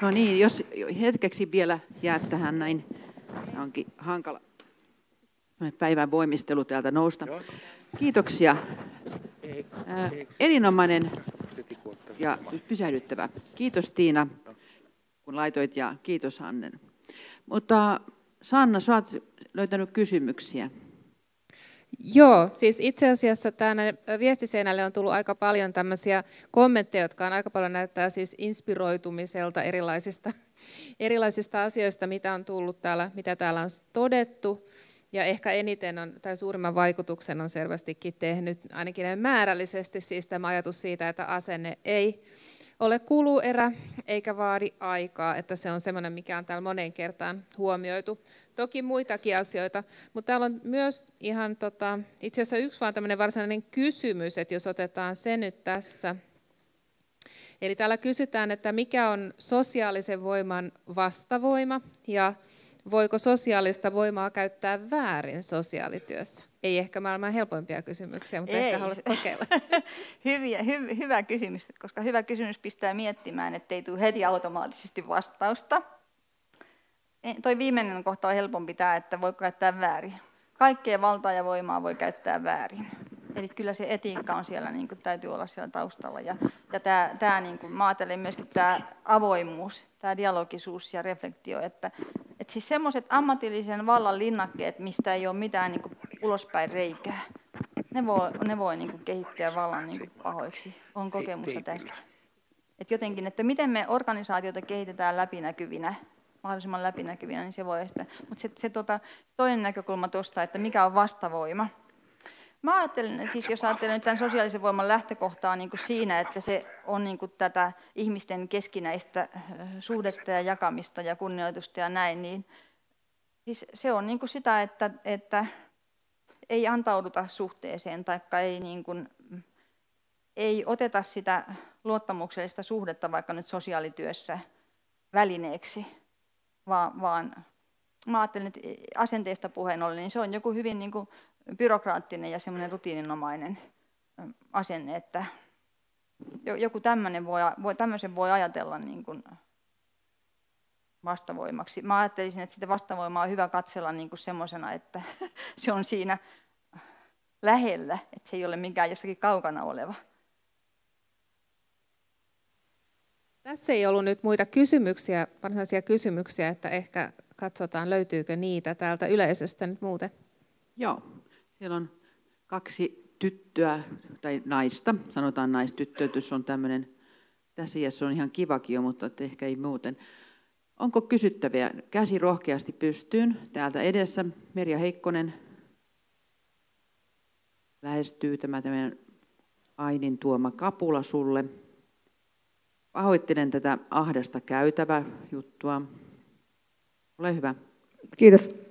No niin, jos hetkeksi vielä jää tähän näin, tämä onkin hankala päivän voimistelu täältä nousta. Kiitoksia. Äh, erinomainen ja pysähdyttävä. Kiitos Tiina, kun laitoit ja kiitos Annen. Mutta Sanna, sinä olet löytänyt kysymyksiä. Joo, siis itse asiassa tänne viestiseinälle on tullut aika paljon tämmöisiä kommentteja, jotka on aika paljon näyttää siis inspiroitumiselta erilaisista, *laughs* erilaisista asioista, mitä on tullut täällä, mitä täällä on todettu. Ja ehkä eniten on, tai suurimman vaikutuksen on selvästikin tehnyt, ainakin määrällisesti, siis tämä ajatus siitä, että asenne ei ole kuluerä eikä vaadi aikaa, että se on semmoinen, mikä on täällä moneen kertaan huomioitu. Toki muitakin asioita, mutta täällä on myös ihan tota, itse asiassa yksi vaan tämmöinen varsinainen kysymys, että jos otetaan se nyt tässä. Eli täällä kysytään, että mikä on sosiaalisen voiman vastavoima ja voiko sosiaalista voimaa käyttää väärin sosiaalityössä? Ei ehkä maailman helpoimpia kysymyksiä, mutta Ei. ehkä haluat kokeilla. *laughs* Hyviä, hy, hyvä kysymys, koska hyvä kysymys pistää miettimään, ettei tule heti automaattisesti vastausta toi viimeinen kohta on helpompi tämä, että voi käyttää väärin. Kaikkea valtaa ja voimaa voi käyttää väärin. Eli kyllä se etiikka on siellä, niin kuin, täytyy olla siellä taustalla. Ja, ja tämä, tämä niin kuin, mä ajattelen myöskin tämä avoimuus, tämä dialogisuus ja reflektio, että, että siis semmoiset ammatillisen vallan linnakkeet, mistä ei ole mitään niin kuin, ulospäin reikää, ne voi, ne voi niin kuin, kehittyä vallan niin kuin, pahoiksi. On kokemusta tästä. Et jotenkin, että miten me organisaatiota kehitetään läpinäkyvinä, mahdollisimman läpinäkyviä, niin se voi estää. Mutta se, se tota, toinen näkökulma tuosta, että mikä on vastavoima. Mä ajattelen, siis jos ajattelen tämän sosiaalisen voiman lähtökohtaa niin kuin siinä, että se on niin kuin tätä ihmisten keskinäistä äh, suhdetta ja jakamista ja kunnioitusta ja näin, niin siis se on niin kuin sitä, että, että ei antauduta suhteeseen tai ei, niin kuin, ei oteta sitä luottamuksellista suhdetta vaikka nyt sosiaalityössä välineeksi vaan, vaan mä ajattelen, että asenteista puheen ollen, niin se on joku hyvin niin kuin byrokraattinen ja semmoinen rutiininomainen asenne, että joku tämmöinen voi, voi, tämmöisen voi ajatella niin kuin vastavoimaksi. Mä ajattelisin, että sitä vastavoimaa on hyvä katsella niin kuin semmoisena, että *laughs* se on siinä lähellä, että se ei ole mikään jossakin kaukana oleva. Tässä ei ollut nyt muita kysymyksiä, varsinaisia kysymyksiä, että ehkä katsotaan löytyykö niitä täältä yleisöstä nyt muuten. Joo, siellä on kaksi tyttöä tai naista, sanotaan naistyttöytys on tämmöinen, tässä iässä on ihan kivakin jo, mutta ehkä ei muuten. Onko kysyttäviä? Käsi rohkeasti pystyyn. Täältä edessä Merja Heikkonen lähestyy tämä meidän Ainin tuoma kapula sulle. Pahoittelen tätä ahdasta käytävä juttua. Ole hyvä. Kiitos.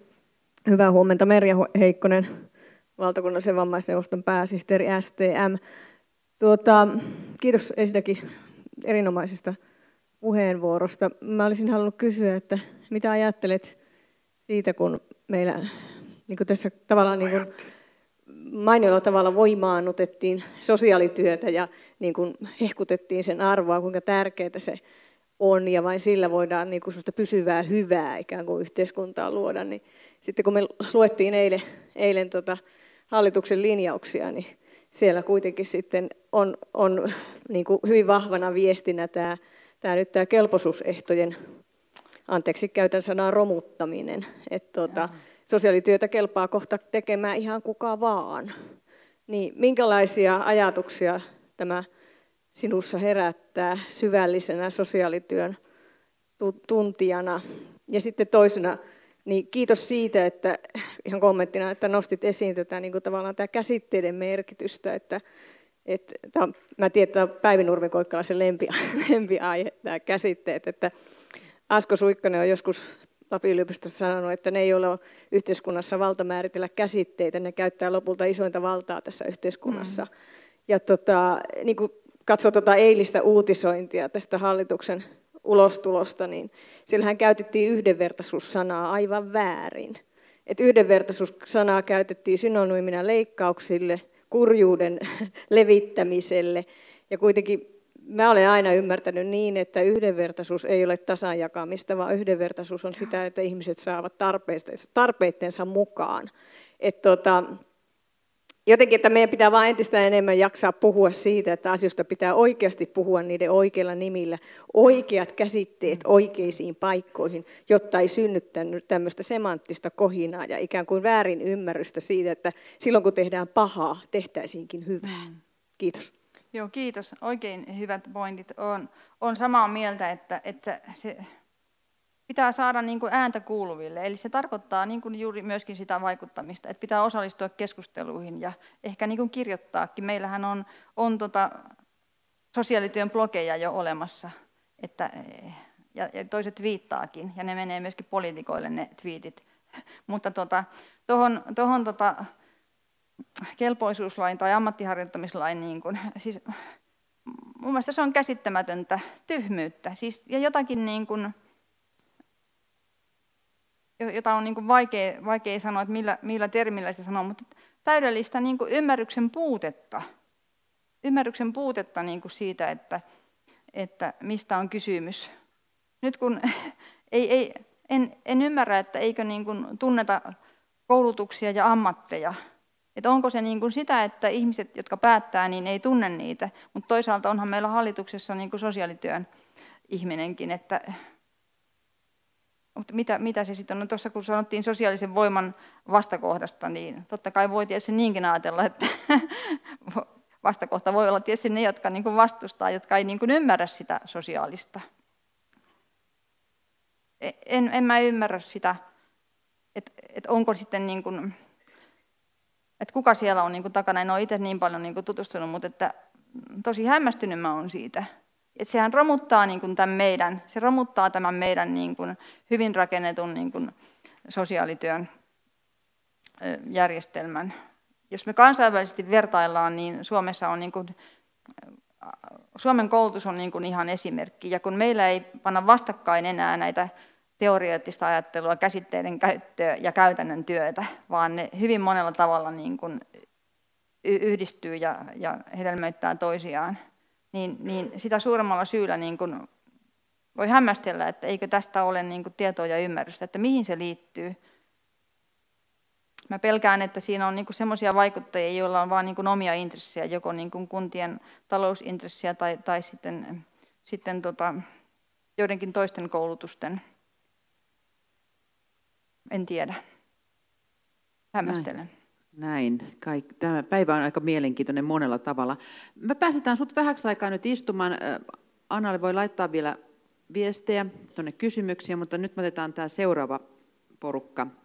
Hyvää huomenta Merja Heikkonen, valtakunnallisen vammaisneuvoston pääsihteeri STM. Tuota, kiitos ensinnäkin erinomaisesta puheenvuorosta. Mä olisin halunnut kysyä, että mitä ajattelet siitä, kun meillä niin tässä tavallaan niin kuin mainiolla tavalla voimaannutettiin sosiaalityötä ja niin kuin hehkutettiin sen arvoa, kuinka tärkeää se on ja vain sillä voidaan niin kuin pysyvää hyvää ikään kuin yhteiskuntaa luoda. Niin sitten kun me luettiin eilen, eilen tota hallituksen linjauksia, niin siellä kuitenkin sitten on, on niin kuin hyvin vahvana viestinä tämä, tämä nyt tämä kelpoisuusehtojen, anteeksi käytän sanaa romuttaminen, että tuota, sosiaalityötä kelpaa kohta tekemään ihan kuka vaan. Niin minkälaisia ajatuksia tämä sinussa herättää syvällisenä sosiaalityön tuntijana? Ja sitten toisena, niin kiitos siitä, että ihan kommenttina, että nostit esiin tätä niin kuin tavallaan tämä käsitteiden merkitystä, että, että mä tiedän, että tämä on Päivi Nurmikoikkalaisen lempi, *laughs* lempiaihe, tämä käsitteet, että Asko Suikkonen on joskus Lapin yliopistossa sanonut, että ne ei ole yhteiskunnassa valta määritellä käsitteitä, ne käyttää lopulta isointa valtaa tässä yhteiskunnassa. Mm. Ja tota, niin kuin katso tota eilistä uutisointia tästä hallituksen ulostulosta, niin sillähän käytettiin yhdenvertaisuussanaa aivan väärin. Et yhdenvertaisuussanaa käytettiin synonyyminä leikkauksille, kurjuuden *laughs* levittämiselle ja kuitenkin mä olen aina ymmärtänyt niin, että yhdenvertaisuus ei ole tasan jakamista, vaan yhdenvertaisuus on sitä, että ihmiset saavat tarpeittensa mukaan. Et tota, jotenkin, että meidän pitää vain entistä enemmän jaksaa puhua siitä, että asioista pitää oikeasti puhua niiden oikeilla nimillä, oikeat käsitteet mm. oikeisiin paikkoihin, jotta ei synny tämmöistä semanttista kohinaa ja ikään kuin väärin ymmärrystä siitä, että silloin kun tehdään pahaa, tehtäisiinkin hyvää. Mm. Kiitos. Joo, kiitos. Oikein hyvät pointit. on on samaa mieltä, että, että se pitää saada niin kuin ääntä kuuluville. Eli se tarkoittaa niin kuin juuri myöskin sitä vaikuttamista, että pitää osallistua keskusteluihin ja ehkä niin kuin kirjoittaakin. Meillähän on, on tota sosiaalityön blogeja jo olemassa, että, ja, ja toiset viittaakin, ja ne menee myöskin poliitikoille ne twiitit. *laughs* Mutta tuohon tota, tuohon tohon, tohon tota kelpoisuuslain tai ammattiharjoittamislain niin kuin, siis, mun mielestä se on käsittämätöntä tyhmyyttä siis, ja jotakin niin kuin, jota on niin kuin vaikea, vaikea sanoa, että millä, millä termillä sitä sanoo, mutta täydellistä niin kuin ymmärryksen puutetta. Ymmärryksen puutetta niin kuin siitä, että, että mistä on kysymys. Nyt kun *laughs* ei, ei, en, en ymmärrä, että eikö niin kuin tunneta koulutuksia ja ammatteja, että onko se niin kuin sitä, että ihmiset, jotka päättää, niin ei tunne niitä, mutta toisaalta onhan meillä hallituksessa niin kuin sosiaalityön ihminenkin, että mutta mitä, mitä se sitten on? No tuossa kun sanottiin sosiaalisen voiman vastakohdasta, niin totta kai voi tietysti niinkin ajatella, että *laughs* vastakohta voi olla tietysti ne, jotka niin kuin vastustaa, jotka ei niin kuin ymmärrä sitä sosiaalista. E, en, en mä ymmärrä sitä, että, että onko sitten niin kuin, että kuka siellä on niin kuin takana. En ole itse niin paljon niin kuin tutustunut, mutta että mm, tosi hämmästynyt mä olen siitä. Että sehän romuttaa niin kuin tämän meidän, se romuttaa tämän meidän niin kuin hyvin rakennetun niin kuin sosiaalityön järjestelmän. Jos me kansainvälisesti vertaillaan, niin Suomessa on niin kuin, Suomen koulutus on niin kuin ihan esimerkki. Ja kun meillä ei panna vastakkain enää näitä teoreettista ajattelua, käsitteiden käyttöä ja käytännön työtä, vaan ne hyvin monella tavalla niin kuin yhdistyy ja, ja hedelmöittää toisiaan. Niin, niin sitä suuremmalla syyllä niin kuin voi hämmästellä, että eikö tästä ole niin kuin tietoa ja ymmärrystä, että mihin se liittyy. Mä pelkään, että siinä on niin semmoisia vaikuttajia, joilla on vain niin omia intressejä, joko niin kuin kuntien talousintressejä tai, tai sitten, sitten tota, joidenkin toisten koulutusten en tiedä. Hämmästelen. Näin. Näin. Kaik, tämä päivä on aika mielenkiintoinen monella tavalla. Mä päästetään sinut vähäksi aikaa nyt istumaan. Annalle voi laittaa vielä viestejä, tuonne kysymyksiä, mutta nyt otetaan tämä seuraava porukka